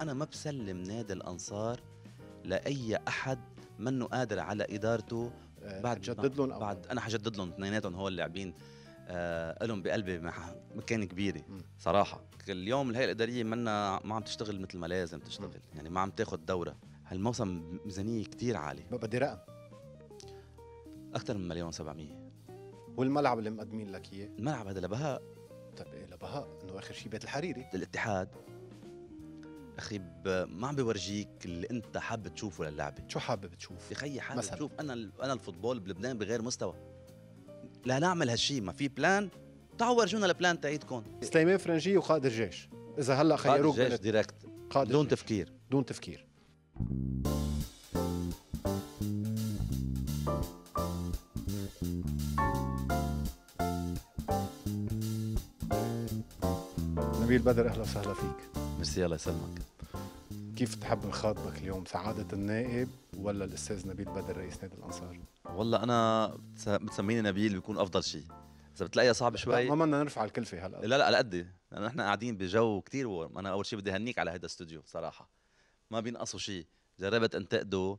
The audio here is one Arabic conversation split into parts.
أنا ما بسلم نادي الأنصار لأي أحد منه قادر على إدارته آه، بعد جدد لهم بعد أنا حجدد لهم اثنيناتهم هول اللاعبين آه لهم بقلبي مكان كبيره صراحه اليوم الهيئه الاداريه منا ما عم تشتغل مثل ما لازم تشتغل يعني ما عم تاخذ دوره هالموسم ميزانيه كتير عاليه بدي رقم اكثر من مليون و700 والملعب اللي مقدمين لك اياه الملعب هذا لبهاء طيب ايه لبهاء انه اخر شيء بيت الحريري الاتحاد اخي ما عم بورجيك اللي انت حابب تشوفه للعبه شو حابب تشوف يا خيي حابب تشوف انا انا الفوتبول بلبنان بغير مستوى لا نعمل هالشيء ما في بلان تعوا ورجونا البلان تاعيتكم سليمان فرنجي وقائد الجيش اذا هلا خيروك قائد الجيش ديركت قادر دون تفكير دون تفكير نبيل بدر اهلا وسهلا فيك ميرسي الله يسلمك كيف تحب نخاطبك اليوم سعادة النائب ولا الأستاذ نبيل بدر رئيس نادي الأنصار؟ والله أنا بتسميني نبيل بيكون أفضل شيء إذا بتلاقيها صعب شوي ما بدنا نرفع الكلفة هلا لا لا على قدي لأنه نحن قاعدين بجو كتير ورم أنا أول شيء بدي هنيك على هذا الاستوديو بصراحة ما بينقصوا شيء جربت أنتقده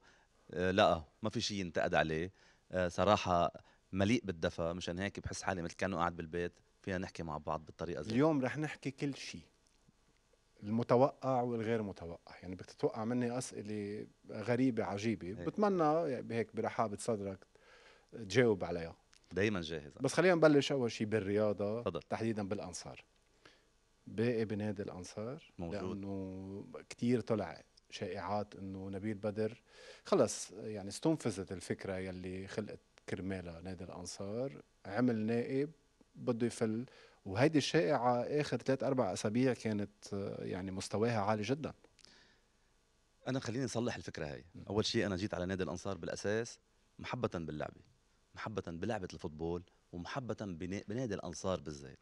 آه لا ما في شيء ينتقد عليه آه صراحة مليء بالدفى مشان هيك بحس حالي مثل كانه قاعد بالبيت فينا نحكي مع بعض بالطريقة زي اليوم رح نحكي كل شيء المتوقع والغير متوقع يعني بدك تتوقع مني اسئله غريبه عجيبه هيك. إيه. بتمنى يعني هيك برحابه صدرك تجاوب عليها دايما جاهز بس خلينا نبلش اول شيء بالرياضه فضل. تحديدا بالانصار باقي إيه بنادي الانصار موجود لانه كثير طلع شائعات انه نبيل بدر خلص يعني استنفذت الفكره يلي خلقت كرمالها نادي الانصار عمل نائب بده يفل وهيدي الشائعه اخر ثلاث اربع اسابيع كانت آه، يعني مستواها عالي جدا انا خليني اصلح الفكره هاي اول شيء انا جيت على نادي الانصار بالاساس محبه باللعبه محبه بلعبه الفوتبول ومحبه بنادي الانصار بالذات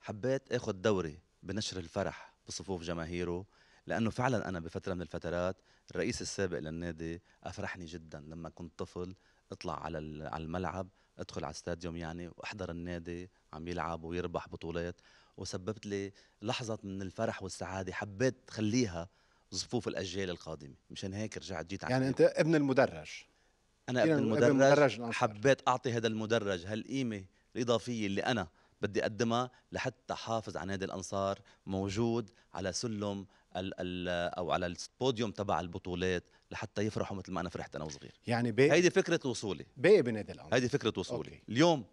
حبيت اخذ دوري بنشر الفرح بصفوف جماهيره لانه فعلا انا بفتره من الفترات الرئيس السابق للنادي افرحني جدا لما كنت طفل اطلع على على الملعب ادخل على الستاديوم يعني واحضر النادي عم يلعب ويربح بطولات وسببت لي لحظه من الفرح والسعاده حبيت خليها صفوف الاجيال القادمه مشان هيك رجعت جيت يعني انت ابن المدرج انا ابن المدرج, المدرج حبيت اعطي هذا المدرج هالقيمه الاضافيه اللي انا بدي اقدمها لحتى حافظ على نادي الانصار موجود على سلم الـ الـ او على البوديوم تبع البطولات لحتى يفرحوا مثل ما انا فرحت انا وصغير يعني بي... هيدي فكره وصولي باقي بنادي الامر هيدي فكره وصولي أوكي. اليوم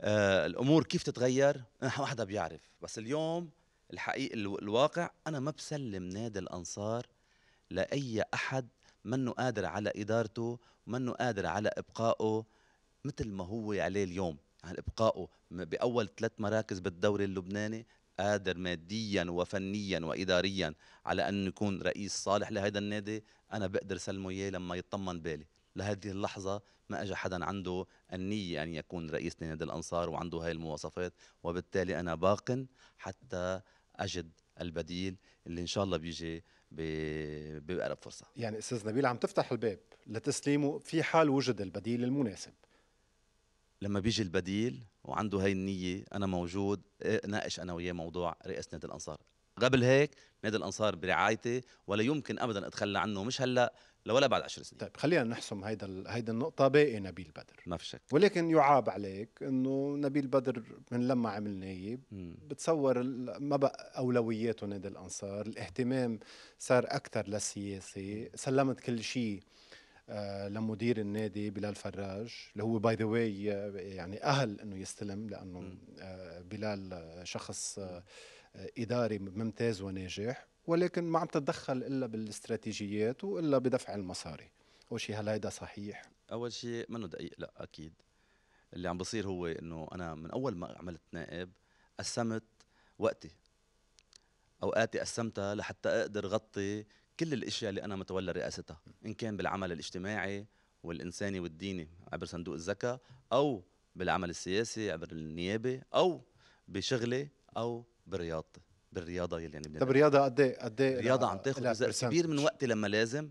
آه الامور كيف تتغير ما حدا بيعرف بس اليوم الحقيقه الواقع انا ما بسلم نادي الانصار لاي احد منه قادر على ادارته ومنه قادر على ابقائه مثل ما هو عليه اليوم على يعني ابقائه باول ثلاث مراكز بالدوري اللبناني قادر ماديا وفنيا واداريا على ان يكون رئيس صالح لهذا النادي انا بقدر سلمه اياه لما يطمن بالي لهذه اللحظه ما اجى حدا عنده النيه ان يكون رئيس لنادي الانصار وعنده هاي المواصفات وبالتالي انا باق حتى اجد البديل اللي ان شاء الله بيجي باقرب فرصه يعني استاذ نبيل عم تفتح الباب لتسليمه في حال وجد البديل المناسب لما بيجي البديل وعنده هاي النيه انا موجود إيه، ناقش انا وياه موضوع رئاسه نادي الانصار قبل هيك نادي الانصار برعايتي ولا يمكن ابدا اتخلى عنه مش هلا ولا بعد عشر سنين طيب خلينا نحسم هيدا هيدا النقطة باقي نبيل بدر ما في شك ولكن يعاب عليك انه نبيل بدر من لما عمل نايب بتصور ما بقى اولوياته نادي الانصار، الاهتمام صار اكثر للسياسة، سلمت كل شيء آه، لمدير النادي بلال فراج اللي هو باي ذا واي يعني اهل انه يستلم لانه آه، بلال آه، شخص اداري ممتاز وناجح ولكن ما عم تتدخل الا بالاستراتيجيات والا بدفع المصاري اول شيء هل هيدا صحيح اول شيء منه دقيق لا اكيد اللي عم بصير هو انه انا من اول ما عملت نائب قسمت وقتي اوقاتي قسمتها لحتى اقدر غطي كل الاشياء اللي انا متولى رئاستها ان كان بالعمل الاجتماعي والانساني والديني عبر صندوق الزكاه او بالعمل السياسي عبر النيابه او بشغلي او برياضتي بالرياضه يلي يعني طب الرياضه قد ايه قد ايه الرياضه عم تاخذ جزء كبير من وقتي لما لازم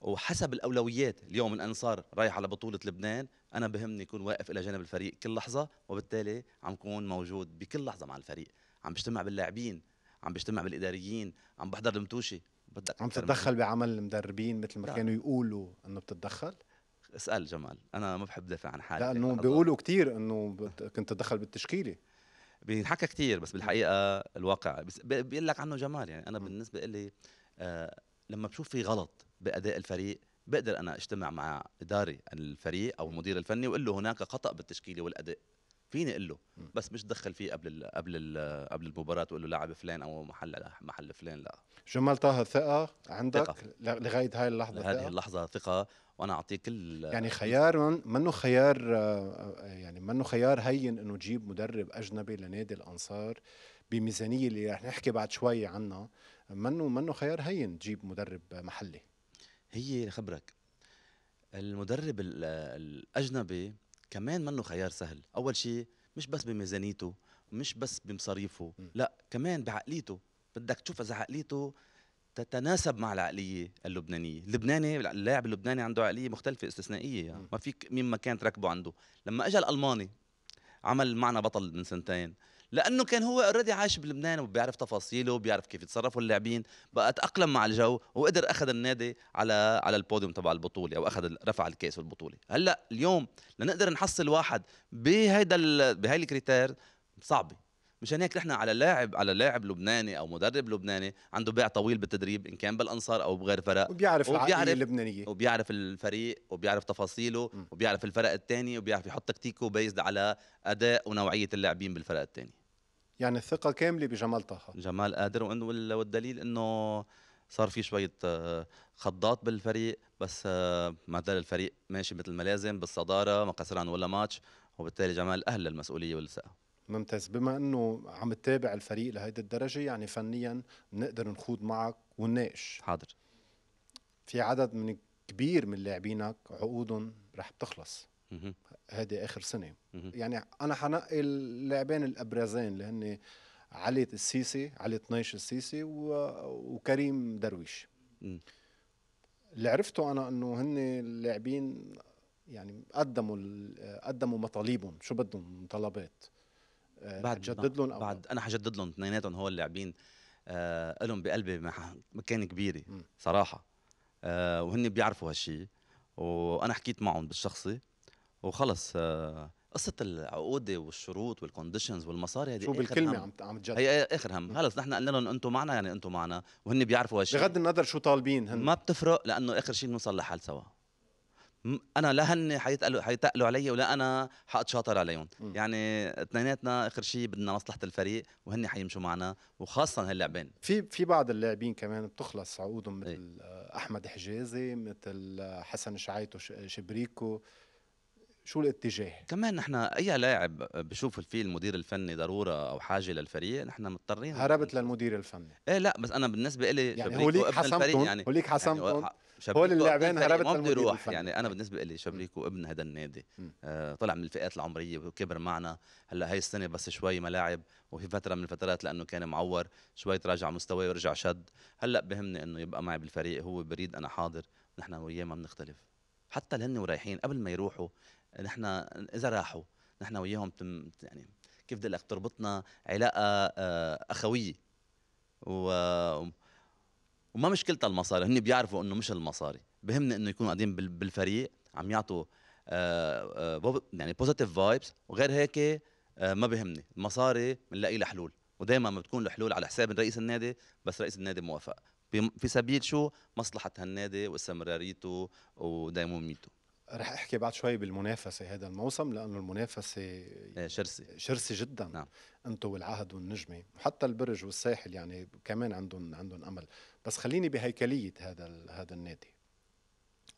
وحسب الاولويات اليوم الانصار رايح على بطوله لبنان انا بهمني يكون واقف الى جانب الفريق كل لحظه وبالتالي عم كون موجود بكل لحظه مع الفريق عم بجتمع باللاعبين عم بجتمع بالاداريين عم بحضر المتوشه بدك عم تتدخل بعمل المدربين مثل ما كانوا يقولوا انه بتتدخل؟ اسال جمال انا ما بحب دافع عن حالي لانه بيقولوا كثير انه كنت تدخل بالتشكيله بينحكى كثير بس بالحقيقه الواقع بيقول لك عنه جمال يعني انا بالنسبه لي آه لما بشوف في غلط باداء الفريق بقدر انا اجتمع مع اداري الفريق او المدير الفني واقول له هناك خطا بالتشكيله والاداء فيني اقول له بس مش دخل فيه قبل الـ قبل الـ قبل المباراه واقول له لاعب فلان او محل محل فلان لا جمال طه ثقه عندك ثقة. لغايه هاي اللحظه لهذه اللحظه ثقه وانا اعطيه كل يعني خيار منه خيار آه، يعني منه خيار هين انه تجيب مدرب اجنبي لنادي الانصار بميزانيه اللي رح نحكي بعد شوي عنها منه منه خيار هين تجيب مدرب محلي هي خبرك المدرب الاجنبي كمان منه خيار سهل اول شيء مش بس بميزانيته مش بس بمصاريفه لا كمان بعقليته بدك تشوف اذا عقليته تتناسب مع العقليه اللبنانيه اللبناني اللاعب اللبناني عنده عقليه مختلفه استثنائيه يعني. ما فيك مين ما كان تركبه عنده لما اجى الالماني عمل معنا بطل من سنتين لانه كان هو اوريدي عايش بلبنان وبيعرف تفاصيله وبيعرف كيف يتصرفوا اللاعبين بقى تاقلم مع الجو وقدر اخذ النادي على على البوديوم تبع البطوله او اخذ رفع الكاس والبطوله هلا اليوم لنقدر نحصل واحد بهيدا بهاي الكريتير صعبه مشان هيك نحن على لاعب على لاعب لبناني او مدرب لبناني عنده باع طويل بالتدريب ان كان بالانصار او بغير فرق وبيعرف, وبيعرف اللبنانيه وبيعرف الفريق وبيعرف تفاصيله م. وبيعرف الفرق الثاني وبيعرف يحط تكتيكه بيزد على اداء ونوعيه اللاعبين بالفرق الثاني يعني الثقه كامله بجمال طه جمال قادر والدليل انه صار في شويه آه، خضات بالفريق بس آه، ما زال الفريق ماشي مثل ما لازم بالصداره ما خسران ولا ماتش وبالتالي جمال اهل المسؤوليه والثقه ممتاز بما انه عم تتابع الفريق لهيدي الدرجه يعني فنيا بنقدر نخوض معك ونناقش حاضر في عدد من كبير من لاعبينك عقودهم رح بتخلص هذه اخر سنه يعني انا حنقي اللاعبين الابرزين اللي هن علي السيسي علي طنيش السيسي وكريم درويش اللي عرفته انا انه هن اللاعبين يعني قدموا قدموا مطالبهم شو بدهم طلبات آه، بعد جدد لهم بعد انا حجدد لهم اثنيناتهم هو اللاعبين آه لهم بقلبي مكان كبيره صراحه آه وهن بيعرفوا هالشيء وانا حكيت معهم بالشخصي وخلص آه، قصه العقود والشروط والكونديشنز والمصاري هذه شو بالكلمه عم عم تجد هي اخر هم خلص نحن قلنا لهم انتم معنا يعني انتم معنا وهن بيعرفوا هالشيء بغض النظر شو طالبين هن ما بتفرق لانه اخر شيء بنوصل لحل سوا انا لا هن حيتقلوا حيتقلوا علي ولا انا حاتشاطر عليهم م. يعني اثنيناتنا اخر شيء بدنا مصلحه الفريق وهن حيمشوا معنا وخاصه هاللاعبين في في بعض اللاعبين كمان بتخلص عقودهم إيه. مثل احمد حجازي مثل حسن شعيط وشبريكو شو الاتجاه؟ كمان نحن اي لاعب بشوف فيه المدير الفني ضروره او حاجه للفريق نحن مضطرين هربت للمدير الفني ايه لا بس انا بالنسبه لي يعني, يعني هوليك حسمتهم يعني هوليك حسمتهم يعني هول اللاعبين هربت للمدير بده يعني انا بالنسبه لي شبريكو ابن هذا النادي آه طلع من الفئات العمريه وكبر معنا هلا هي السنه بس شوي ملاعب وفي فتره من الفترات لانه كان معور شوي تراجع مستواه ورجع شد هلا بهمني انه يبقى معي بالفريق هو بريد انا حاضر نحن وياه ما بنختلف حتى اللي هن ورايحين قبل ما يروحوا نحن اذا راحوا نحن وياهم تم يعني كيف بدي لك تربطنا علاقه آه، اخويه و وما مشكلتها المصاري هن بيعرفوا انه مش المصاري بهمني انه يكونوا قاعدين بالفريق عم يعطوا آه، آه، يعني بوزيتيف فايبس وغير هيك ما بهمني المصاري بنلاقي لها حلول ودائما ما بتكون الحلول على حساب رئيس النادي بس رئيس النادي موافق في سبيل شو مصلحه هالنادي واستمراريته وديموميته رح احكي بعد شوي بالمنافسه هذا الموسم لانه المنافسه آه، شرسه شرسه جدا نعم. انتم والعهد والنجمه وحتى البرج والساحل يعني كمان عندهم عندهم امل بس خليني بهيكليه هذا هذا النادي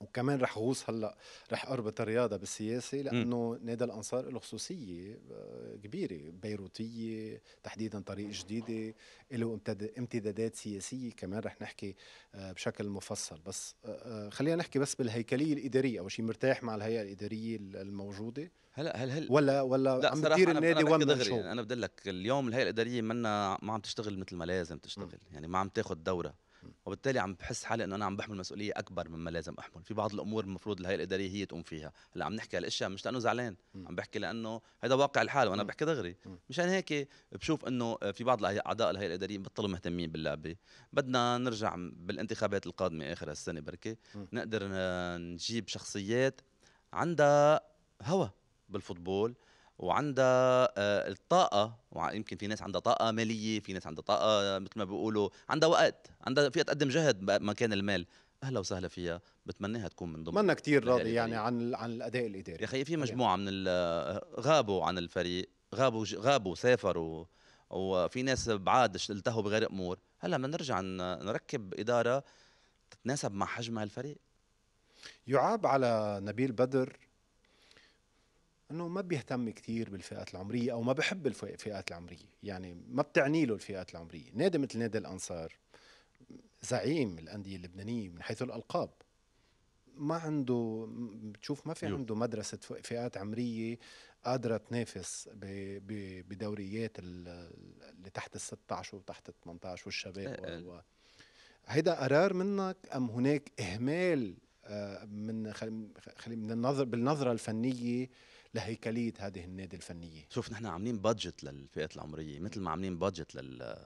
وكمان رح غوص هلا رح اربط الرياضه بالسياسه لانه نادي الانصار له خصوصيه آه، كبيره بيروتيه تحديدا طريق جديده له امتدادات سياسيه كمان رح نحكي آه، بشكل مفصل بس آه، خلينا نحكي بس بالهيكليه الاداريه اول شيء مرتاح مع الهيئه الاداريه الموجوده هلا هل هل ولا ولا لا عم تدير النادي وين دغري انا لك اليوم الهيئه الاداريه منا ما عم تشتغل مثل ما لازم تشتغل م. يعني ما عم تاخذ دوره وبالتالي عم بحس حالي انه انا عم بحمل مسؤوليه اكبر مما لازم احمل في بعض الامور المفروض الهيئه الاداريه هي تقوم فيها هلا عم نحكي هالاشياء مش لانه زعلان عم بحكي لانه هذا واقع الحال وانا بحكي دغري مشان هيك بشوف انه في بعض اعضاء الهيئه الاداريه بطلوا مهتمين باللعبه بدنا نرجع بالانتخابات القادمه اخر السنه بركي نقدر نجيب شخصيات عندها هوى بالفوتبول وعندها آه، الطاقه يمكن في ناس عندها طاقه ماليه في ناس عندها طاقه مثل ما بيقولوا عندها وقت عندها فيها تقدم جهد مكان المال اهلا وسهلا فيها بتمناها تكون من ضمن منا كثير راضي يعني عن عن الاداء الاداري يا خيي في مجموعه من غابوا عن الفريق غابوا غابوا سافروا وفي ناس بعاد التهوا بغير امور هلا بدنا نرجع نركب اداره تتناسب مع حجم هالفريق يعاب على نبيل بدر انه ما بيهتم كثير بالفئات العمريه او ما بحب الفئات العمريه يعني ما بتعني له الفئات العمريه نادي مثل نادي الانصار زعيم الانديه اللبنانيه من حيث الالقاب ما عنده بتشوف ما في عنده مدرسه فئات عمريه قادره تنافس بدوريات اللي تحت ال 16 وتحت ال 18 والشباب و... هيدا قرار منك ام هناك اهمال آه، من خلي من النظر بالنظره الفنيه لهيكليه هذه النادي الفنيه شوف نحن عاملين بادجت للفئات العمريه مثل ما عاملين بادجت لل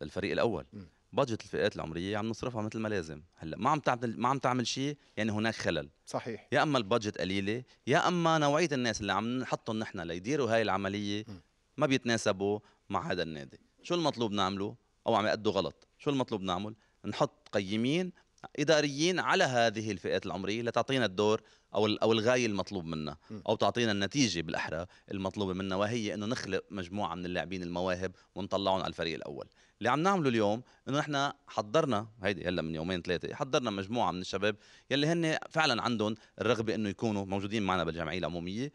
للفريق الاول بادجت الفئات العمريه عم نصرفها مثل ما لازم هلا ما عم تعمل ما عم تعمل شيء يعني هناك خلل صحيح يا اما البادجت قليله يا اما نوعيه الناس اللي عم نحطهم نحن ليديروا هاي العمليه م. ما بيتناسبوا مع هذا النادي شو المطلوب نعمله او عم يأدوا غلط شو المطلوب نعمل نحط قيمين اداريين على هذه الفئات العمريه لتعطينا الدور او او الغايه المطلوب منا او تعطينا النتيجه بالاحرى المطلوبه منا وهي انه نخلق مجموعه من اللاعبين المواهب ونطلعهم على الفريق الاول اللي عم نعمله اليوم انه نحن حضرنا هيدي هلا من يومين ثلاثه حضرنا مجموعه من الشباب يلي هن فعلا عندهم الرغبه انه يكونوا موجودين معنا بالجمعيه العموميه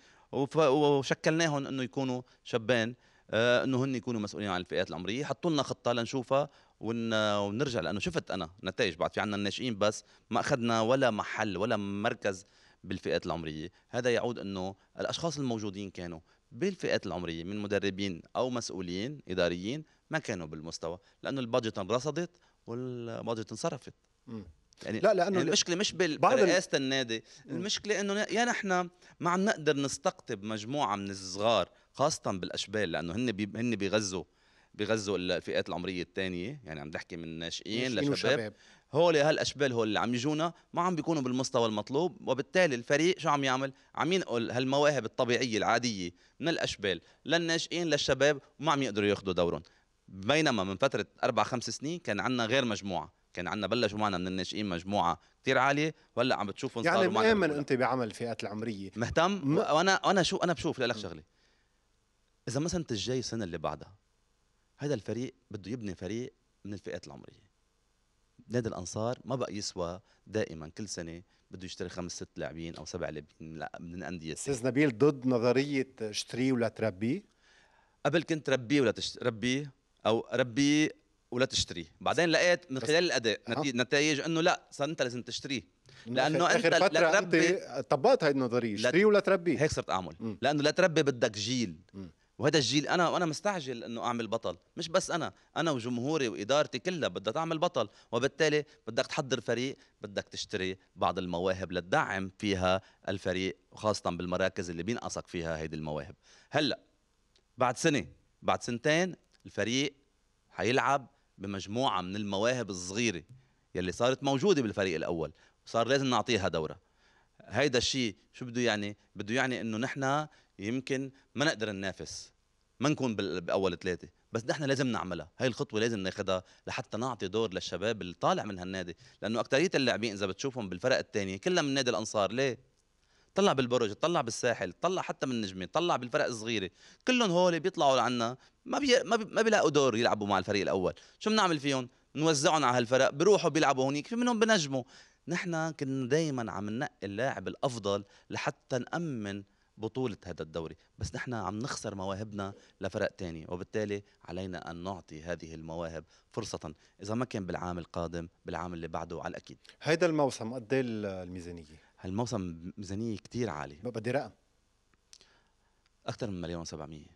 وشكلناهم انه يكونوا شبان آه، انه هن يكونوا مسؤولين عن الفئات العمريه حطوا لنا خطه لنشوفها ون... ونرجع لانه شفت انا نتائج بعد في عندنا الناشئين بس ما اخذنا ولا محل ولا مركز بالفئات العمريه هذا يعود انه الاشخاص الموجودين كانوا بالفئات العمريه من مدربين او مسؤولين اداريين ما كانوا بالمستوى لانه البادجت انرصدت والبادجت انصرفت يعني لا لانه يعني المشكله مش برئاسه النادي المشكله انه يا نحن ما عم نقدر نستقطب مجموعه من الصغار خاصه بالاشبال لانه هن بي هن بيغذوا بغزوا الفئات العمريه الثانيه يعني عم نحكي من ناشئين لشباب هول هالاشبال هول اللي عم يجونا ما عم بيكونوا بالمستوى المطلوب وبالتالي الفريق شو عم يعمل عم ينقل هالمواهب الطبيعيه العاديه من الاشبال للناشئين للشباب وما عم يقدروا ياخذوا دورهم بينما من فتره اربع خمس سنين كان عندنا غير مجموعه كان عندنا بلشوا معنا من الناشئين مجموعه كثير عاليه وهلا عم بتشوفهم يعني مآمن انت بعمل الفئات العمريه مهتم م... وانا انا شو انا بشوف لك شغله اذا ما سنه الجاي السنه اللي بعدها هذا الفريق بده يبني فريق من الفئات العمريه نادي الانصار ما بقى يسوى دائما كل سنه بده يشتري خمس ست لاعبين او سبع لاعبين من الانديه استاذ نبيل ضد نظريه اشتري ولا تربيه قبل كنت ربيه ولا تربيه او ربيه ولا تشتري بعدين لقيت من خلال الاداء نتائج انه لا صار انت لازم تشتري لانه آخر انت فترة لا تربي طبقت هاي النظريه اشتري ولا تربيه هيك صرت اعمل لانه لا تربي بدك جيل م. وهذا الجيل انا وانا مستعجل انه اعمل بطل مش بس انا انا وجمهوري وادارتي كلها بدها تعمل بطل وبالتالي بدك تحضر فريق بدك تشتري بعض المواهب لتدعم فيها الفريق خاصه بالمراكز اللي بينقصك فيها هيدي المواهب هلا بعد سنه بعد سنتين الفريق حيلعب بمجموعه من المواهب الصغيره يلي صارت موجوده بالفريق الاول وصار لازم نعطيها دوره هيدا الشيء شو بده يعني بده يعني انه نحن يمكن ما نقدر ننافس ما نكون باول ثلاثه بس نحن لازم نعملها هاي الخطوه لازم ناخذها لحتى نعطي دور للشباب اللي طالع من هالنادي لانه اكثريه اللاعبين اذا بتشوفهم بالفرق الثانيه كلها من نادي الانصار ليه طلع بالبرج طلع بالساحل طلع حتى من نجمه طلع بالفرق الصغيره كلهم هول بيطلعوا لعنا ما بي... ما, بي... ما بيلاقوا دور يلعبوا مع الفريق الاول شو بنعمل فيهم نوزعهم على هالفرق بروحوا بيلعبوا هونيك في منهم بنجموا نحن كنا دائما عم ننقي اللاعب الافضل لحتى نامن بطولة هذا الدوري بس نحن عم نخسر مواهبنا لفرق تاني وبالتالي علينا أن نعطي هذه المواهب فرصة إذا ما كان بالعام القادم بالعام اللي بعده على الأكيد هيدا الموسم قد إيه الميزانية؟ هالموسم ميزانية كتير عالية بدي رقم أكثر من مليون و700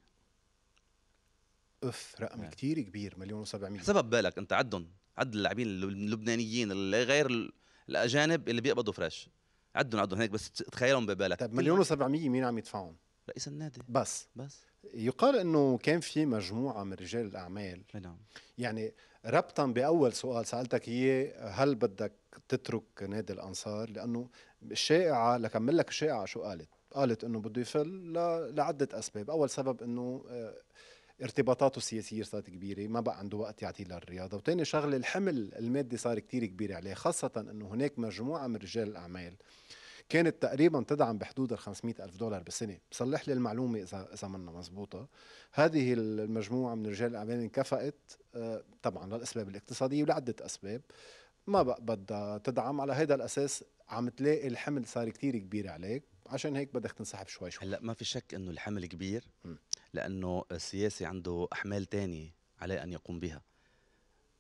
اف رقم يعني. كتير كبير مليون و700 بالك انت عدهم عد اللاعبين اللبنانيين اللي غير الاجانب اللي بيقبضوا فريش عدهم عدهم هيك بس تخيلهم ببالك طيب مليون و700 مين عم يدفعهم؟ رئيس النادي بس بس يقال انه كان في مجموعه من رجال الاعمال نعم يعني ربطا باول سؤال سالتك اياه هل بدك تترك نادي الانصار لانه الشائعه لكمل لك الشائعه شو قالت قالت انه بده يفل لعده اسباب اول سبب انه آه، ارتباطاته السياسيه صارت كبيره ما بقى عنده وقت يعطيه للرياضه وتاني شغله الحمل المادي صار كتير كبير عليه خاصه انه هناك مجموعه من رجال الاعمال كانت تقريبا تدعم بحدود ال 500 ألف دولار بالسنة صلح لي المعلومة إذا إذا منا مزبوطة هذه المجموعة من رجال الأعمال انكفأت آه، طبعا للأسباب الاقتصادية ولعدة أسباب ما بقى بدها تدعم على هذا الأساس عم تلاقي الحمل صار كتير كبير عليك عشان هيك بدك تنسحب شوي شوي هلا ما في شك انه الحمل كبير م. لأنه السياسي عنده أحمال تانية عليه أن يقوم بها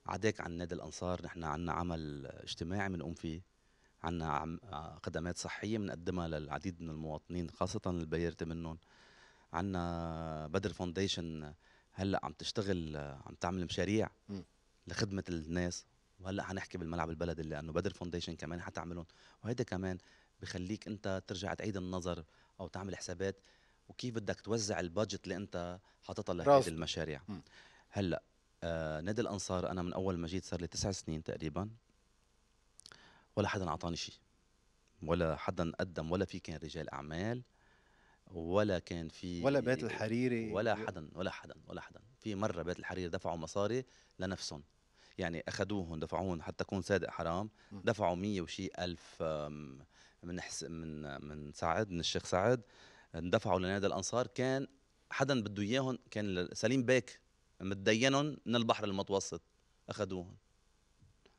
عداك عن نادي الأنصار نحن عنا عمل اجتماعي بنقوم فيه عنا خدمات صحية بنقدمها للعديد من المواطنين خاصة البيرتي منهم عنا بدر فونديشن هلا عم تشتغل عم تعمل مشاريع م. لخدمة الناس وهلا حنحكي بالملعب البلدي لانه بدر فونديشن كمان حتعملهم وهيدا كمان بخليك انت ترجع تعيد النظر او تعمل حسابات وكيف بدك توزع البادجت اللي انت حاططها لهذه المشاريع م. هلا آه نادي الانصار انا من اول ما جيت صار لي تسع سنين تقريبا ولا حدا اعطاني شيء ولا حدا قدم ولا في كان رجال اعمال ولا كان في ولا بيت الحريري ولا حدا ولا حدا ولا حدا في مره بيت الحريري دفعوا مصاري لنفسهم يعني اخذوهم دفعوهم حتى اكون صادق حرام دفعوا 100 وشي الف من من آه، من سعد من الشيخ سعد اندفعوا لنادي الانصار كان حدا بده اياهم كان سليم بيك متدينهم من البحر المتوسط اخذوهم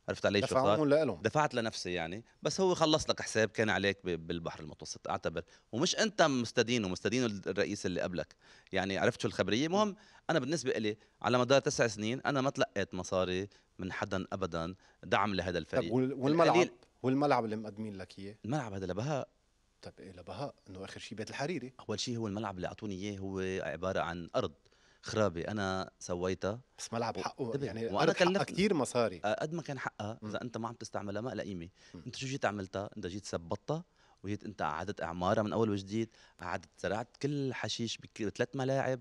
عرفت علي شو صار؟ دفعت لنفسي يعني بس هو خلص لك حساب كان عليك بالبحر المتوسط اعتبر ومش انت مستدينه مستدينه الرئيس اللي قبلك يعني عرفت شو الخبريه المهم انا بالنسبه لي على مدار تسع سنين انا ما تلقيت مصاري من حدا ابدا دعم لهذا الفريق والملعب والملعب اللي مقدمين لك اياه الملعب هذا لبهاء طيب إيه لبهاء انه اخر شيء بيت الحريري اول شيء هو الملعب اللي اعطوني اياه هو عباره عن ارض خرابه انا سويتها بس ملعب حقه إيه، يعني وانا كلفت كثير مصاري آه، قد ما كان حقها اذا انت ما عم تستعملها ما لها قيمه انت شو جيت عملتها انت جيت ثبتها وجيت انت قعدت اعمارها من اول وجديد قعدت زرعت كل حشيش بثلاث ملاعب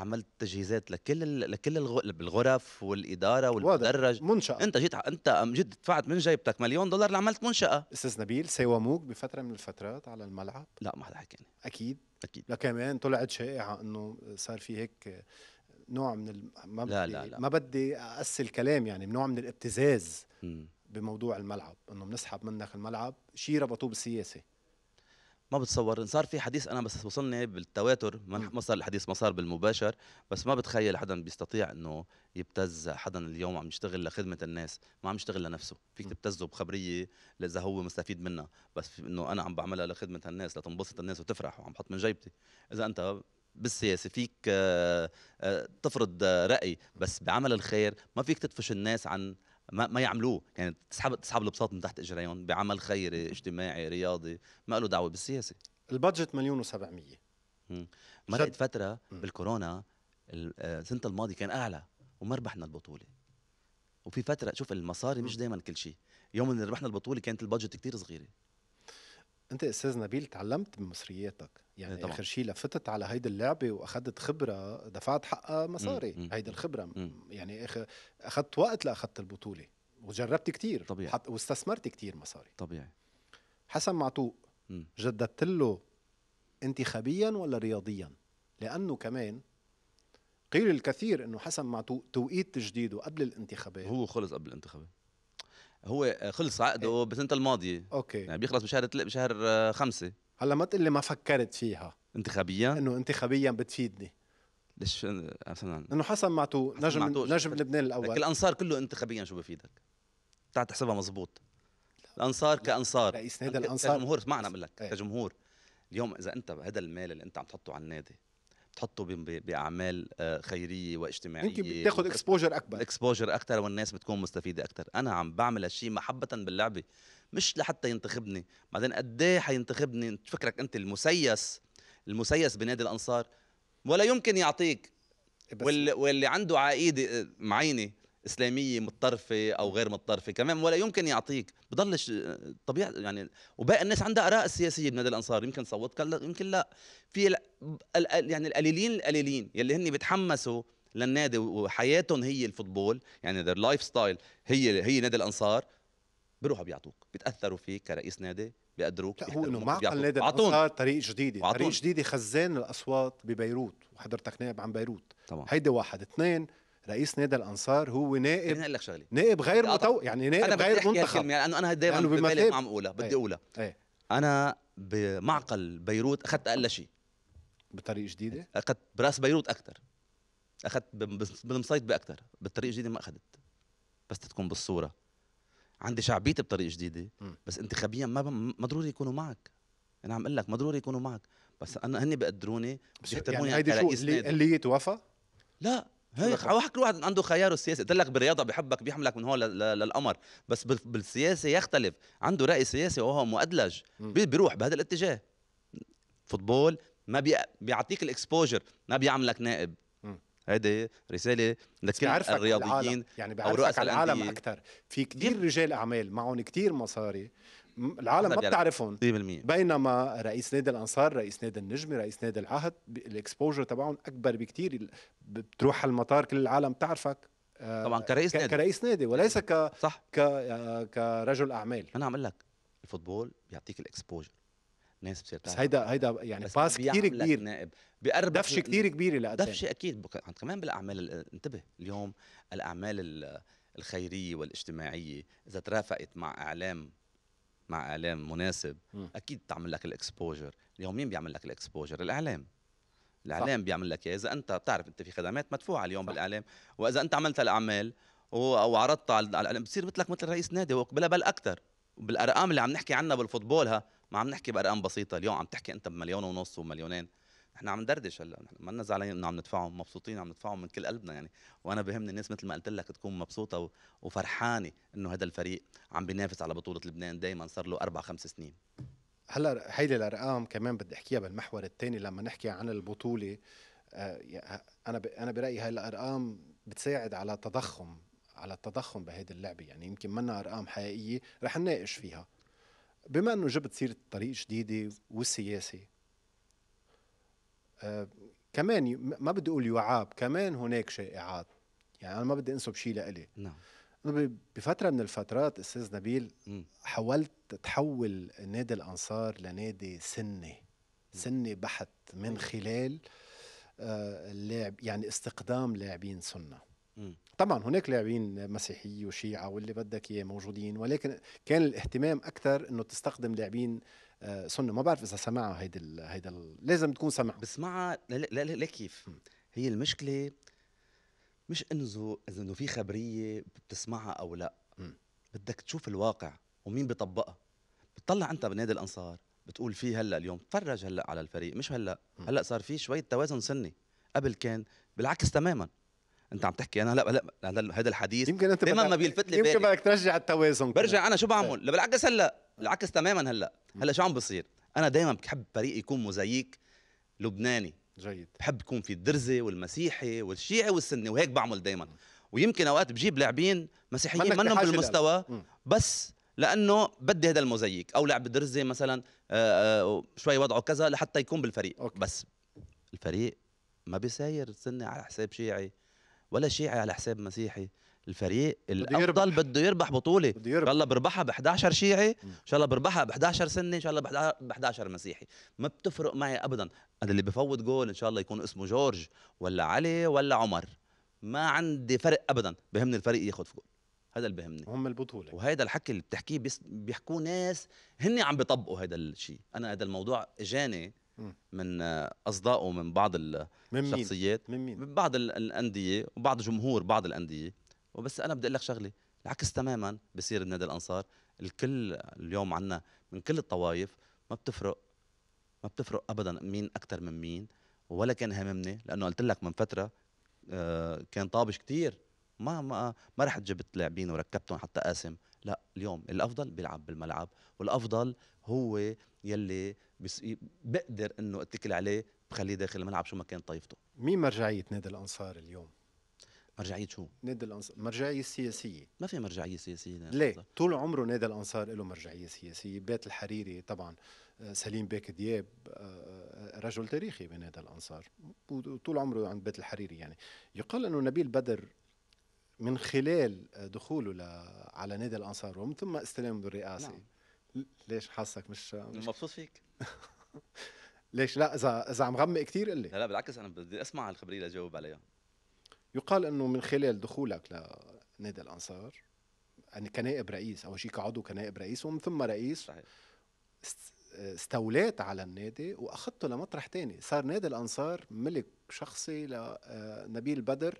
عملت تجهيزات لكل لكل الغرف والاداره والمدرج منشأة انت جيت انت جيت دفعت من جيبتك مليون دولار لعملت منشاه استاذ نبيل ساوموك بفتره من الفترات على الملعب لا ما حدا حكينا اكيد اكيد لكمان طلعت شائعه انه صار في هيك نوع من الم... ما بدي لا لا لا. ما بدي اقسي الكلام يعني نوع من الابتزاز م. بموضوع الملعب انه بنسحب منك الملعب شيء ربطوه بالسياسه ما بتصور ان صار في حديث انا بس وصلني بالتواتر نعم. ما صار الحديث ما صار بالمباشر بس ما بتخيل حدا بيستطيع انه يبتز حدا اليوم عم يشتغل لخدمه الناس ما عم يشتغل لنفسه فيك نعم. تبتزه بخبريه اذا هو مستفيد منها بس انه انا عم بعملها لخدمه الناس لتنبسط الناس وتفرح وعم بحط من جيبتي اذا انت بالسياسه فيك آه، آه، تفرض آه، راي بس بعمل الخير ما فيك تدفش الناس عن ما, ما يعملوه يعني تسحب تسحب البساط من تحت اجريهم بعمل خيري اجتماعي رياضي ما له دعوه بالسياسه البادجت مليون و700 مرقت فتره بالكورونا آه، السنه الماضيه كان اعلى وما ربحنا البطوله وفي فتره شوف المصاري مش دائما كل شيء يوم اللي ربحنا البطوله كانت البادجت كتير صغيره انت استاذ نبيل تعلمت من مصرياتك يعني طبعا. اخر شيء لفتت على هيدي اللعبه واخذت خبره دفعت حقها مصاري هيدي الخبره مم. يعني اخذت وقت لاخذت البطوله وجربت كثير طبيعي حط... واستثمرت كثير مصاري طبيعي حسن معتوق جددت له انتخابيا ولا رياضيا لانه كمان قيل الكثير انه حسن معتوق توقيت تجديده قبل الانتخابات هو خلص قبل الانتخابات هو آه، خلص عقده إيه. بسنه الماضيه اوكي يعني بيخلص بشهر بشهر آه، خمسة هلا ما تقول لي ما فكرت فيها انتخابيا انه انتخابيا بتفيدني ليش مثلا انه حسن معتو نجم معتوش. نجم لبنان الاول الانصار كله انتخابيا شو بفيدك بتعرف تحسبها مزبوط الانصار كانصار رئيس نادي الانصار كجمهور اسمعنا بقول لك إيه. كجمهور اليوم اذا انت هذا المال اللي انت عم تحطه على النادي بتحطه باعمال آه، خيريه واجتماعيه يمكن بتاخذ اكسبوجر اكبر اكسبوجر اكثر والناس بتكون مستفيده اكثر انا عم بعمل هالشيء محبه باللعبه مش لحتى ينتخبني بعدين قد ايه حينتخبني فكرك انت المسيس المسيس بنادي الانصار ولا يمكن يعطيك إيه واللي, واللي عنده عقيده آه، معينه اسلاميه متطرفه او غير متطرفه كمان ولا يمكن يعطيك بضلش آه، طبيعي يعني وباقي الناس عندها اراء سياسيه بنادي الانصار يمكن كلا يمكن لا في ال... يعني القليلين القليلين يلي هن بيتحمسوا للنادي وحياتهم هي الفوتبول يعني their لايف ستايل هي هي نادي الانصار بيروحوا بيعطوك بتاثروا فيك كرئيس نادي بيقدروك لا هو انه معقل نادي الانصار طريق جديده طريق جديده خزان الاصوات ببيروت وحضرتك نائب عن بيروت طبعا هيدي واحد اثنين رئيس نادي الانصار هو نائب بدي إيه، اقول لك شغله نائب غير متو يعني نائب أنا غير منتخب لانه يعني انا دائما يعني ببالي ما عم اقولها بدي إيه. اقولها ايه. انا بمعقل بيروت اخذت اقل شيء بطريق جديده؟ اخذت براس بيروت اكثر اخذت بالمصيد باكثر بالطريق الجديده ما اخذت بس تكون بالصوره عندي شعبيتي بطريقه جديده بس انتخابيا ما ما ضروري يكونوا معك انا عم اقول لك ما ضروري يكونوا معك بس انا هن بيقدروني بيحترموني يعني هيدي شو اللي توفى؟ لا هي واحد كل واحد عنده خياره السياسي قلت لك بالرياضه بحبك بيحملك من هون للقمر بس بالسياسه يختلف عنده راي سياسي وهو مؤدلج بيروح بهذا الاتجاه فوتبول ما بيعطيك الاكسبوجر ما بيعملك نائب هيدي رساله لكل الرياضيين يعني بعرفك او رؤساء على العالم اكثر في كثير رجال اعمال معهم كثير مصاري العالم ما بتعرفهم 100% بينما رئيس نادي الانصار رئيس نادي النجمه رئيس نادي العهد الاكسبوجر تبعهم اكبر بكثير بتروح على المطار كل العالم بتعرفك آه، طبعا كرئيس نادي كرئيس نادي وليس ك صح ك آه، كرجل اعمال انا عم لك الفوتبول بيعطيك الاكسبوجر ناس بتصير بس هيدا هيدا يعني باس كثير كبير نائب بقرب دفش كثير كبيره لا دفش اكيد كمان بالاعمال انتبه اليوم الاعمال الخيريه والاجتماعيه اذا ترافقت مع اعلام مع اعلام مناسب م. اكيد بتعمل لك الاكسبوجر اليوم مين بيعمل لك الاكسبوجر الاعلام الاعلام صح. بيعمل لك اياه اذا انت بتعرف انت في خدمات مدفوعه اليوم صح. بالاعلام واذا انت عملت الاعمال او عرضتها على الاعلام بتصير مثلك مثل رئيس نادي وقبلها بل اكثر بالارقام اللي عم نحكي عنها بالفوتبول ها ما عم نحكي بارقام بسيطه اليوم عم تحكي انت بمليون ونص ومليونين نحن عم ندردش هلا ما لنا زعلانين انه عم ندفعهم مبسوطين عم ندفعهم من كل قلبنا يعني وانا بهمني الناس مثل ما قلت لك تكون مبسوطه وفرحانه انه هذا الفريق عم بينافس على بطوله لبنان دائما صار له اربع خمس سنين هلا هيدي الارقام كمان بدي احكيها بالمحور الثاني لما نحكي عن البطوله آه، انا انا برايي هاي الارقام بتساعد على تضخم على التضخم بهيدي اللعبه يعني يمكن منا ارقام حقيقيه رح نناقش فيها بما انه جبت سيره طريق جديده والسياسه آه كمان ما بدي اقول يعاب كمان هناك شائعات يعني انا ما بدي انسب شيء لإلي نعم بفتره من الفترات استاذ نبيل م. حاولت تحول نادي الانصار لنادي سني سني بحت من خلال آه اللاعب يعني استقدام لاعبين سنه م. طبعا هناك لاعبين مسيحية وشيعة واللي بدك اياه موجودين ولكن كان الاهتمام اكثر انه تستخدم لاعبين آه، سنه ما بعرف اذا سمعها هيدا هيدا لازم تكون سمعها بسمعها لا لا لا, لا كيف هي المشكله مش انه انه في خبريه بتسمعها او لا بدك تشوف الواقع ومين بيطبقها بتطلع انت بنادي الانصار بتقول في هلا اليوم تفرج هلا على الفريق مش هلا هلا صار في شويه توازن سني قبل كان بالعكس تماما انت عم تحكي انا لا لا هذا الحديث يمكن انت دائما بيلفت لي يمكن بدك ترجع التوازن برجع انا شو بعمل لا بالعكس هلا العكس تماما هلا هلا شو عم بصير انا دائما بحب فريق يكون موزاييك لبناني جيد بحب يكون في الدرزي والمسيحي والشيعي والسني وهيك بعمل دائما ويمكن اوقات بجيب لاعبين مسيحيين منهم بالمستوى بس لانه بدي هذا الموزاييك او لاعب درزي مثلا آه، آه، شوي وضعه كذا لحتى يكون بالفريق أوكي. بس الفريق ما بيساير سني على حساب شيعي ولا شيعي على حساب مسيحي الفريق الافضل بده يربح بطوله بده يربح ان شاء الله بربحها ب 11 شيعي ان شاء الله بربحها ب 11 سنه ان شاء الله ب 11 مسيحي ما بتفرق معي ابدا انا اللي بفوت جول ان شاء الله يكون اسمه جورج ولا علي ولا عمر ما عندي فرق ابدا بهمني الفريق ياخذ جول هذا اللي بهمني هم البطوله وهيدا الحكي اللي بتحكيه بيحكوه ناس هن عم بيطبقوا هذا الشيء انا هذا الموضوع اجاني من آه، اصدائه من بعض الشخصيات من, مين؟ من بعض الانديه وبعض جمهور بعض الانديه وبس انا بدي اقول لك شغله العكس تماما بصير بنادي الانصار الكل اليوم عنا من كل الطوائف ما بتفرق ما بتفرق ابدا مين اكثر من مين ولا كان هممني لانه قلت لك من فتره آه، كان طابش كتير ما ما ما رحت جبت لاعبين وركبتهم حتى قاسم لا اليوم الافضل بيلعب بالملعب والافضل هو يلي بس بقدر انه اتكل عليه بخليه داخل الملعب شو ما كانت طايفته مين مرجعيه نادي الانصار اليوم مرجعية شو؟ نادي الأنصار مرجعية سياسية ما في مرجعية سياسية ليه؟ طول عمره نادي الأنصار له مرجعية سياسية بيت الحريري طبعا آه، سليم بيك دياب آه، آه، رجل تاريخي بنادي الأنصار وطول عمره عند بيت الحريري يعني يقال أنه نبيل بدر من خلال دخوله ل... على نادي الانصار ومن ثم استلامه بالرئاسه نعم. ليش حاسك مش, مش... مبسوط فيك ليش لا اذا اذا عم غمق كثير قل لي لا لا بالعكس انا بدي اسمع الخبريه لجاوب عليها يقال انه من خلال دخولك لنادي الانصار يعني كنائب رئيس او شيء كعضو كنائب رئيس ومن ثم رئيس صحيح. استوليت على النادي واخذته لمطرح تاني صار نادي الانصار ملك شخصي لنبيل آه، بدر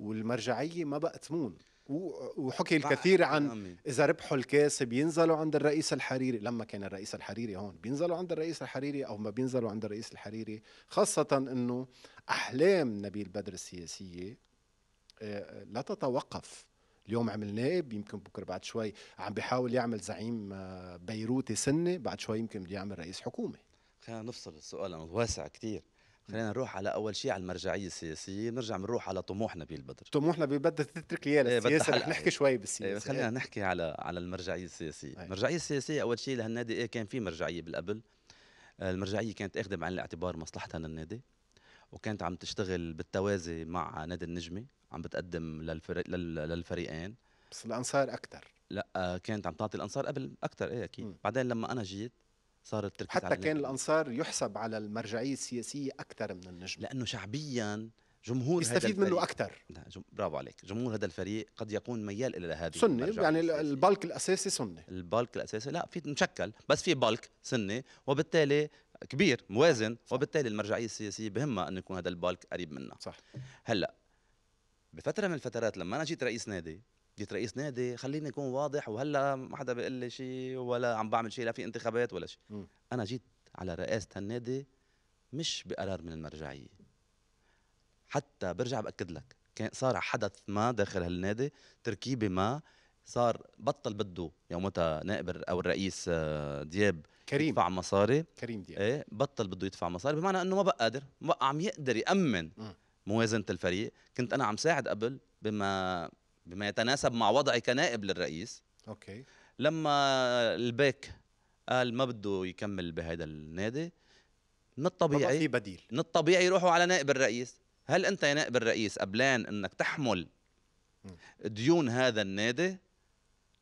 والمرجعيه ما بقى تمون وحكي الكثير عن اذا ربحوا الكاس بينزلوا عند الرئيس الحريري لما كان الرئيس الحريري هون بينزلوا عند الرئيس الحريري او ما بينزلوا عند الرئيس الحريري خاصه انه احلام نبيل بدر السياسيه آه، لا تتوقف اليوم عمل نائب يمكن بكره بعد شوي عم بيحاول يعمل زعيم آه، بيروتي سنه بعد شوي يمكن بده يعمل رئيس حكومه خلينا نفصل السؤال لانه واسع كثير خلينا نروح على اول شيء على المرجعيه السياسيه نرجع بنروح على طموحنا بالبدر طموحنا بالبدر تترك لي إيه، السياسه رح نحكي شوي بالسياسه إيه خلينا إيه. نحكي على على المرجعيه السياسيه أيه. المرجعيه السياسيه اول شيء لهالنادي إيه كان في مرجعيه بالقبل المرجعيه كانت اخذه بعين الاعتبار مصلحتها للنادي وكانت عم تشتغل بالتوازي مع نادي النجمه عم بتقدم للفريق للفريقين بس الانصار اكثر لا آه، كانت عم تعطي الانصار قبل اكثر ايه اكيد م. بعدين لما انا جيت صارت تركز حتى على كان الانصار يحسب على المرجعيه السياسيه اكثر من النجم لانه شعبيا جمهور يستفيد منه اكثر جم... برافو عليك جمهور هذا الفريق قد يكون ميال الى هذه سني يعني البالك الاساسي سني البالك الاساسي لا في مشكل بس في بالك سني وبالتالي كبير موازن صح. وبالتالي المرجعيه السياسيه بهمها انه يكون هذا البالك قريب منا صح هلا بفتره من الفترات لما انا جيت رئيس نادي جيت رئيس نادي خليني اكون واضح وهلا ما حدا بيقول لي شيء ولا عم بعمل شيء لا في انتخابات ولا شيء انا جيت على رئاسه النادي مش بقرار من المرجعيه حتى برجع باكد لك كان صار حدث ما داخل هالنادي تركيبه ما صار بطل بده يومتها نائب او الرئيس آه، دياب كريم يدفع مصاري كريم دياب ايه بطل بده يدفع مصاري بمعنى انه ما بقى قادر ما بقى عم يقدر يامن م. موازنه الفريق كنت انا عم ساعد قبل بما بما يتناسب مع وضعي كنائب للرئيس اوكي لما الباك قال ما بده يكمل بهذا النادي من الطبيعي في بديل من الطبيعي يروحوا على نائب الرئيس هل انت يا نائب الرئيس قبلان انك تحمل ديون هذا النادي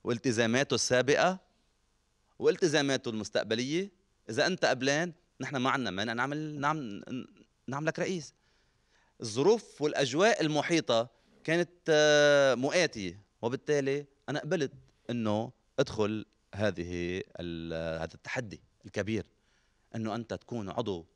والتزاماته السابقه والتزاماته المستقبليه اذا انت قبلان نحن ما عندنا مانع نعمل نعمل نعملك رئيس الظروف والاجواء المحيطه كانت آه، مؤاتية وبالتالي أنا قبلت أنه أدخل هذه آه، هذا التحدي الكبير أنه أنت تكون عضو